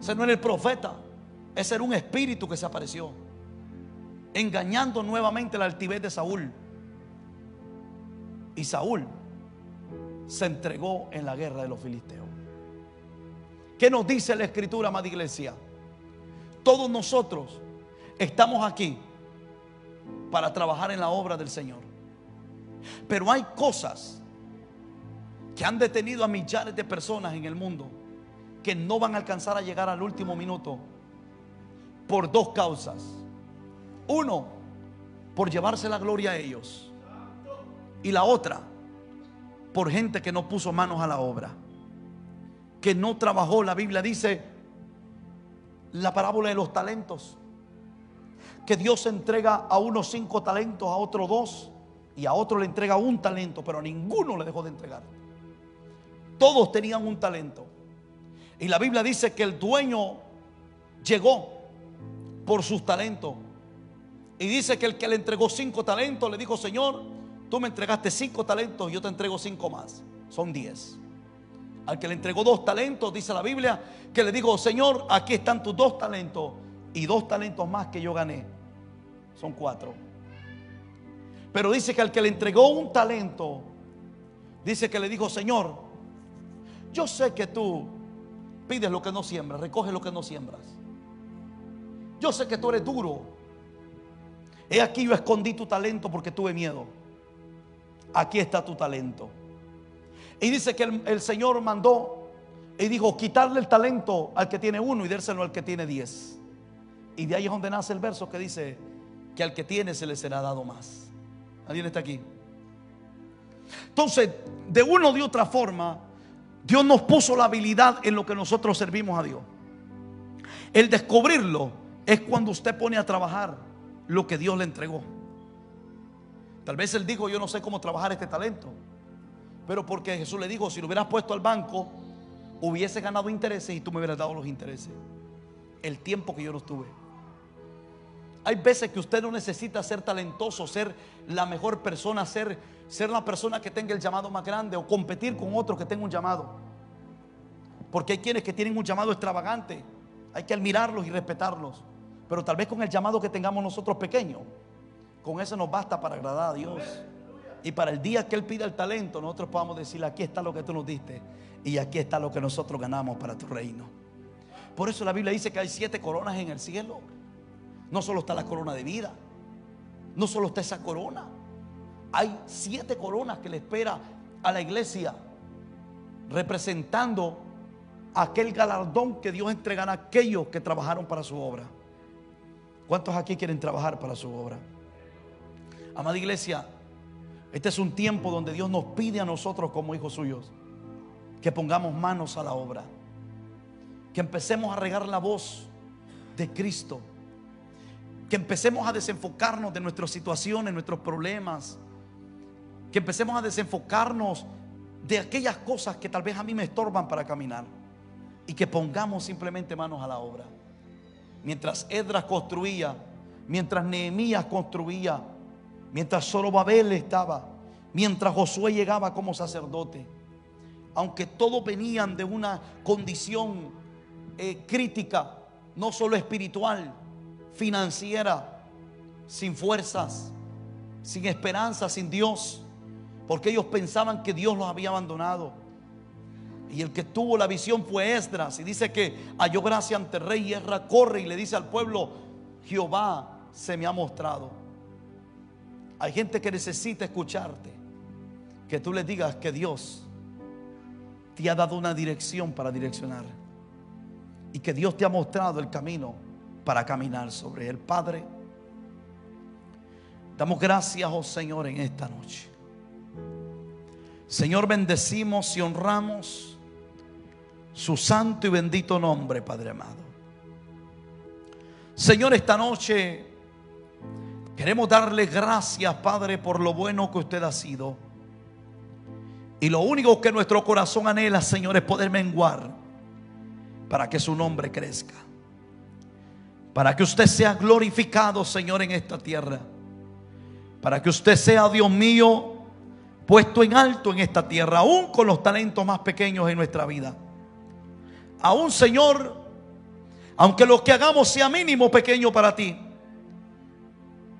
Ese no era el profeta, ese era un espíritu que se apareció, engañando nuevamente la altivez de Saúl. Y Saúl se entregó en la guerra de los filisteos. ¿Qué nos dice la escritura, amada iglesia? Todos nosotros estamos aquí para trabajar en la obra del Señor. Pero hay cosas que han detenido a millares de personas en el mundo que no van a alcanzar a llegar al último minuto por dos causas. Uno, por llevarse la gloria a ellos. Y la otra, por gente que no puso manos a la obra, que no trabajó. La Biblia dice la parábola de los talentos, que Dios entrega a unos cinco talentos, a otros dos, y a otro le entrega un talento, pero a ninguno le dejó de entregar. Todos tenían un talento. Y la Biblia dice que el dueño llegó por sus talentos. Y dice que el que le entregó cinco talentos le dijo, Señor, tú me entregaste cinco talentos, yo te entrego cinco más. Son diez. Al que le entregó dos talentos, dice la Biblia, que le dijo, Señor, aquí están tus dos talentos y dos talentos más que yo gané. Son cuatro. Pero dice que al que le entregó un talento, dice que le dijo, Señor, yo sé que tú pides lo que no siembras, recoges lo que no siembras. Yo sé que tú eres duro. He aquí yo escondí tu talento porque tuve miedo. Aquí está tu talento. Y dice que el, Señor mandó y dijo, quitarle el talento al que tiene uno y dérselo al que tiene diez. Y de ahí es donde nace el verso que dice que al que tiene se le será dado más. ¿Alguien está aquí? Entonces, de una o de otra forma, Dios nos puso la habilidad en lo que nosotros servimos a Dios. El descubrirlo es cuando usted pone a trabajar lo que Dios le entregó. Tal vez él dijo, yo no sé cómo trabajar este talento. Pero porque Jesús le dijo, si lo hubieras puesto al banco, hubiese ganado intereses y tú me hubieras dado los intereses. El tiempo que yo no estuve. Hay veces que usted no necesita ser talentoso, ser la mejor persona, ser, ser la persona que tenga el llamado más grande o competir con otros que tengan un llamado. Porque hay quienes que tienen un llamado extravagante. Hay que admirarlos y respetarlos. Pero tal vez con el llamado que tengamos nosotros pequeño, con eso nos basta para agradar a Dios. Y para el día que Él pida el talento, nosotros podamos decirle, aquí está lo que tú nos diste y aquí está lo que nosotros ganamos para tu reino. Por eso la Biblia dice que hay siete coronas en el cielo. No solo está la corona de vida, no solo está esa corona. Hay siete coronas que le espera a la iglesia representando aquel galardón que Dios entrega a aquellos que trabajaron para su obra. ¿Cuántos aquí quieren trabajar para su obra? Amada iglesia, este es un tiempo donde Dios nos pide a nosotros como hijos suyos que pongamos manos a la obra, que empecemos a regar la voz de Cristo que empecemos a desenfocarnos de nuestras situaciones, nuestros problemas, que empecemos a desenfocarnos de aquellas cosas que tal vez a mí me estorban para caminar y que pongamos simplemente manos a la obra. Mientras Edras construía, mientras Nehemías construía, mientras Babel estaba, mientras Josué llegaba como sacerdote, aunque todos venían de una condición eh, crítica, no solo espiritual, financiera, sin fuerzas, sin esperanza, sin Dios, porque ellos pensaban que Dios los había abandonado. Y el que tuvo la visión fue Esdras. Y dice que halló gracia ante rey. Y Esdras corre y le dice al pueblo: Jehová se me ha mostrado. Hay gente que necesita escucharte. Que tú le digas que Dios te ha dado una dirección para direccionar. Y que Dios te ha mostrado el camino para caminar sobre él. Padre, damos gracias, oh Señor, en esta noche. Señor, bendecimos y honramos su santo y bendito nombre, Padre amado. Señor, esta noche queremos darle gracias, Padre, por lo bueno que usted ha sido. Y lo único que nuestro corazón anhela, Señor, es poder menguar para que su nombre crezca. Para que usted sea glorificado, Señor, en esta tierra. Para que usted sea, Dios mío, puesto en alto en esta tierra, aún con los talentos más pequeños en nuestra vida. Aún, Señor, aunque lo que hagamos sea mínimo pequeño para ti.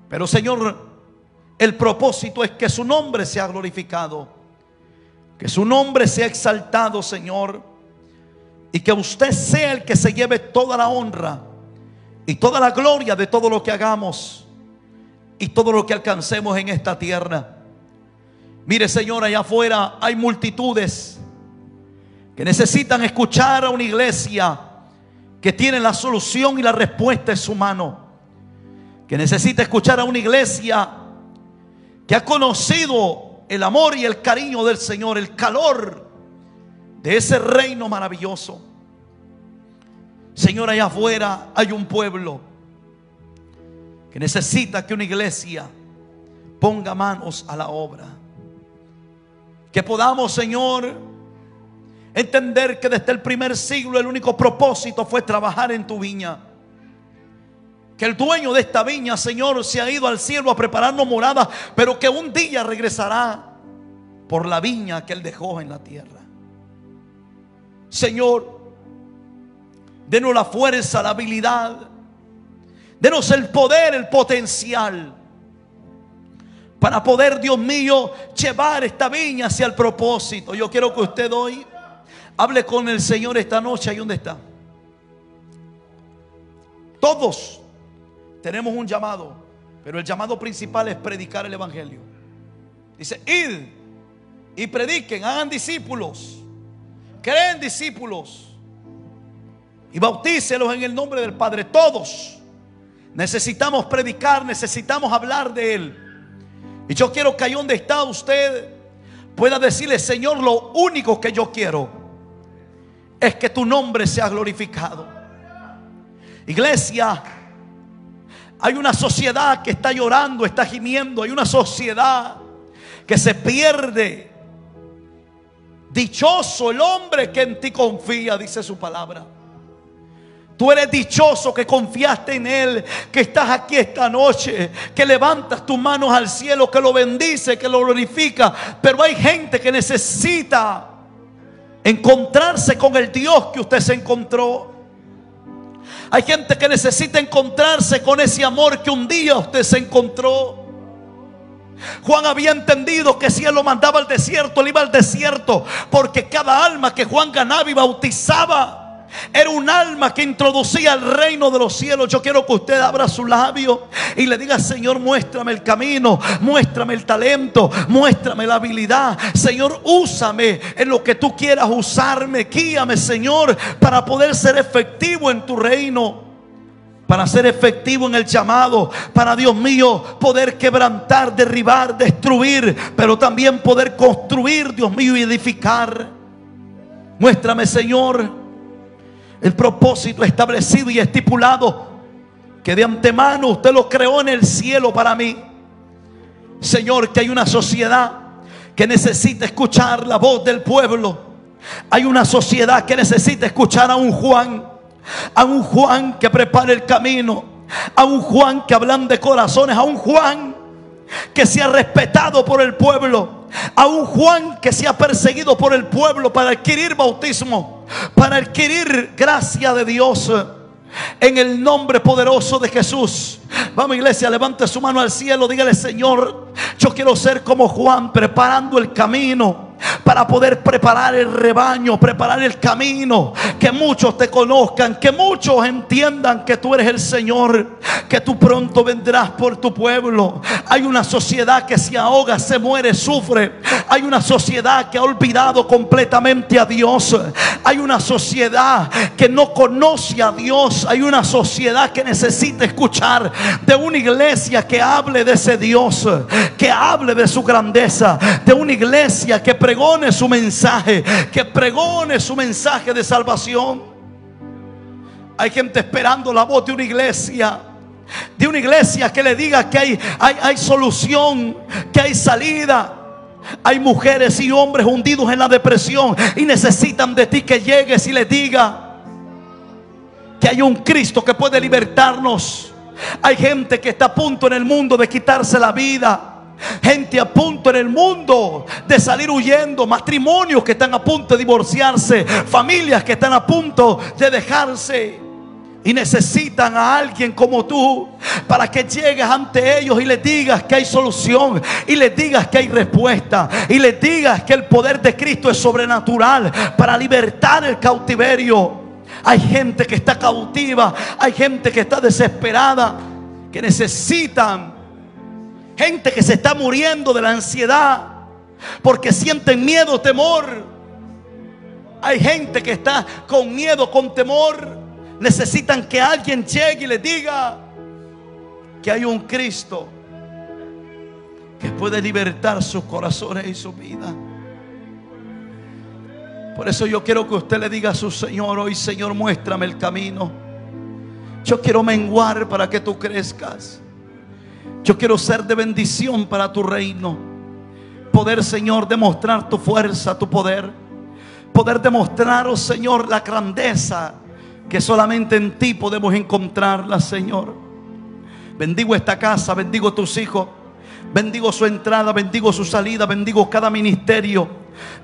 Pero, Señor, el propósito es que su nombre sea glorificado, que su nombre sea exaltado, Señor, y que usted sea el que se lleve toda la honra y toda la gloria de todo lo que hagamos y todo lo que alcancemos en esta tierra. Mire, Señor, allá afuera hay multitudes que necesitan escuchar a una iglesia que tiene la solución y la respuesta en su mano. Que necesita escuchar a una iglesia que ha conocido el amor y el cariño del Señor, el calor de ese reino maravilloso. Señor, allá afuera hay un pueblo que necesita que una iglesia ponga manos a la obra. Que podamos, Señor, entender que desde el primer siglo el único propósito fue trabajar en tu viña. Que el dueño de esta viña, Señor, se ha ido al cielo a prepararnos morada, pero que un día regresará por la viña que él dejó en la tierra. Señor, Denos la fuerza, la habilidad. Denos el poder, el potencial. Para poder, Dios mío, llevar esta viña hacia el propósito. Yo quiero que usted hoy hable con el Señor esta noche. ¿Y dónde está? Todos tenemos un llamado. Pero el llamado principal es predicar el Evangelio. Dice, id y prediquen, hagan discípulos. Creen discípulos y bautícelos en el nombre del Padre. Todos necesitamos predicar, necesitamos hablar de Él. Y yo quiero que ahí donde está usted pueda decirle, Señor, lo único que yo quiero es que tu nombre sea glorificado. Iglesia, hay una sociedad que está llorando, está gimiendo, hay una sociedad que se pierde. Dichoso el hombre que en ti confía, dice su palabra. Tú eres dichoso que confiaste en Él, que estás aquí esta noche, que levantas tus manos al cielo, que lo bendice, que lo glorifica. Pero hay gente que necesita encontrarse con el Dios que usted se encontró. Hay gente que necesita encontrarse con ese amor que un día usted se encontró. Juan había entendido que si él lo mandaba al desierto, él iba al desierto, porque cada alma que Juan ganaba y bautizaba, era un alma que introducía el reino de los cielos. Yo quiero que usted abra su labio y le diga, Señor, muéstrame el camino, muéstrame el talento, muéstrame la habilidad. Señor, úsame en lo que tú quieras usarme. Guíame, Señor, para poder ser efectivo en tu reino para ser efectivo en el llamado, para Dios mío poder quebrantar, derribar, destruir, pero también poder construir, Dios mío, y edificar. Muéstrame, Señor, el propósito establecido y estipulado que de antemano usted lo creó en el cielo para mí. Señor, que hay una sociedad que necesita escuchar la voz del pueblo. Hay una sociedad que necesita escuchar a un Juan, a un Juan que prepare el camino, a un Juan que hablan de corazones, a un Juan que sea respetado por el pueblo, a un Juan que sea perseguido por el pueblo para adquirir bautismo para adquirir gracia de Dios. En el nombre poderoso de Jesús. Vamos iglesia, levante su mano al cielo, dígale Señor, yo quiero ser como Juan preparando el camino para poder preparar el rebaño, preparar el camino, que muchos te conozcan, que muchos entiendan que tú eres el Señor, que tú pronto vendrás por tu pueblo. Hay una sociedad que se ahoga, se muere, sufre. Hay una sociedad que ha olvidado completamente a Dios. Hay una sociedad que no conoce a Dios. Hay una sociedad que necesita escuchar de una iglesia que hable de ese Dios, que hable de su grandeza, de una iglesia que pre pregone su mensaje, que pregone su mensaje de salvación. Hay gente esperando la voz de una iglesia. De una iglesia que le diga que hay, hay, solución, que hay salida. Hay mujeres y hombres hundidos en la depresión y necesitan de ti que llegues y les diga que hay un Cristo que puede libertarnos. Hay gente que está a punto en el mundo de quitarse la vida gente a punto en el mundo de salir huyendo, matrimonios que están a punto de divorciarse, familias que están a punto de dejarse. Y necesitan a alguien como tú para que llegues ante ellos y les digas que hay solución, y les digas que hay respuesta, y les digas que el poder de Cristo es sobrenatural para libertar el cautiverio. Hay gente que está cautiva, hay gente que está desesperada, que necesitan Gente que se está muriendo de la ansiedad porque sienten miedo, temor. Hay gente que está con miedo, con temor. Necesitan que alguien llegue y les diga que hay un Cristo que puede libertar sus corazones y su vida. Por eso yo quiero que usted le diga a su Señor hoy, Señor, muéstrame el camino. Yo quiero menguar para que tú crezcas. Yo quiero ser de bendición para tu reino. Poder, Señor, demostrar tu fuerza, tu poder. Poder demostrar, oh Señor, la grandeza que solamente en ti podemos encontrarla, Señor. Bendigo esta casa, bendigo tus hijos. Bendigo su entrada, bendigo su salida, bendigo cada ministerio,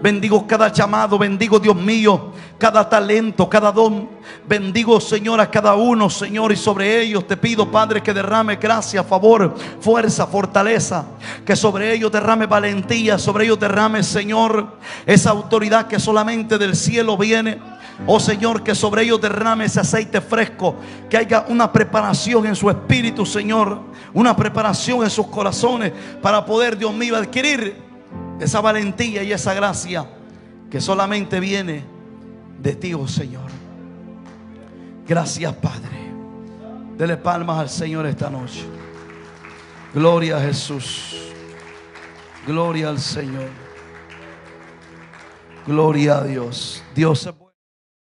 bendigo cada llamado, bendigo Dios mío, cada talento, cada don. Bendigo Señor a cada uno, Señor, y sobre ellos te pido, Padre, que derrame gracia, favor, fuerza, fortaleza. Que sobre ellos derrame valentía, sobre ellos derrame, Señor, esa autoridad que solamente del cielo viene Oh Señor, que sobre ellos derrame ese aceite fresco. Que haya una preparación en su espíritu, Señor. Una preparación en sus corazones para poder, Dios mío, adquirir esa valentía y esa gracia que solamente viene de ti, oh Señor. Gracias, Padre. Dele palmas al Señor esta noche. Gloria a Jesús. Gloria al Señor. Gloria a Dios. Dios se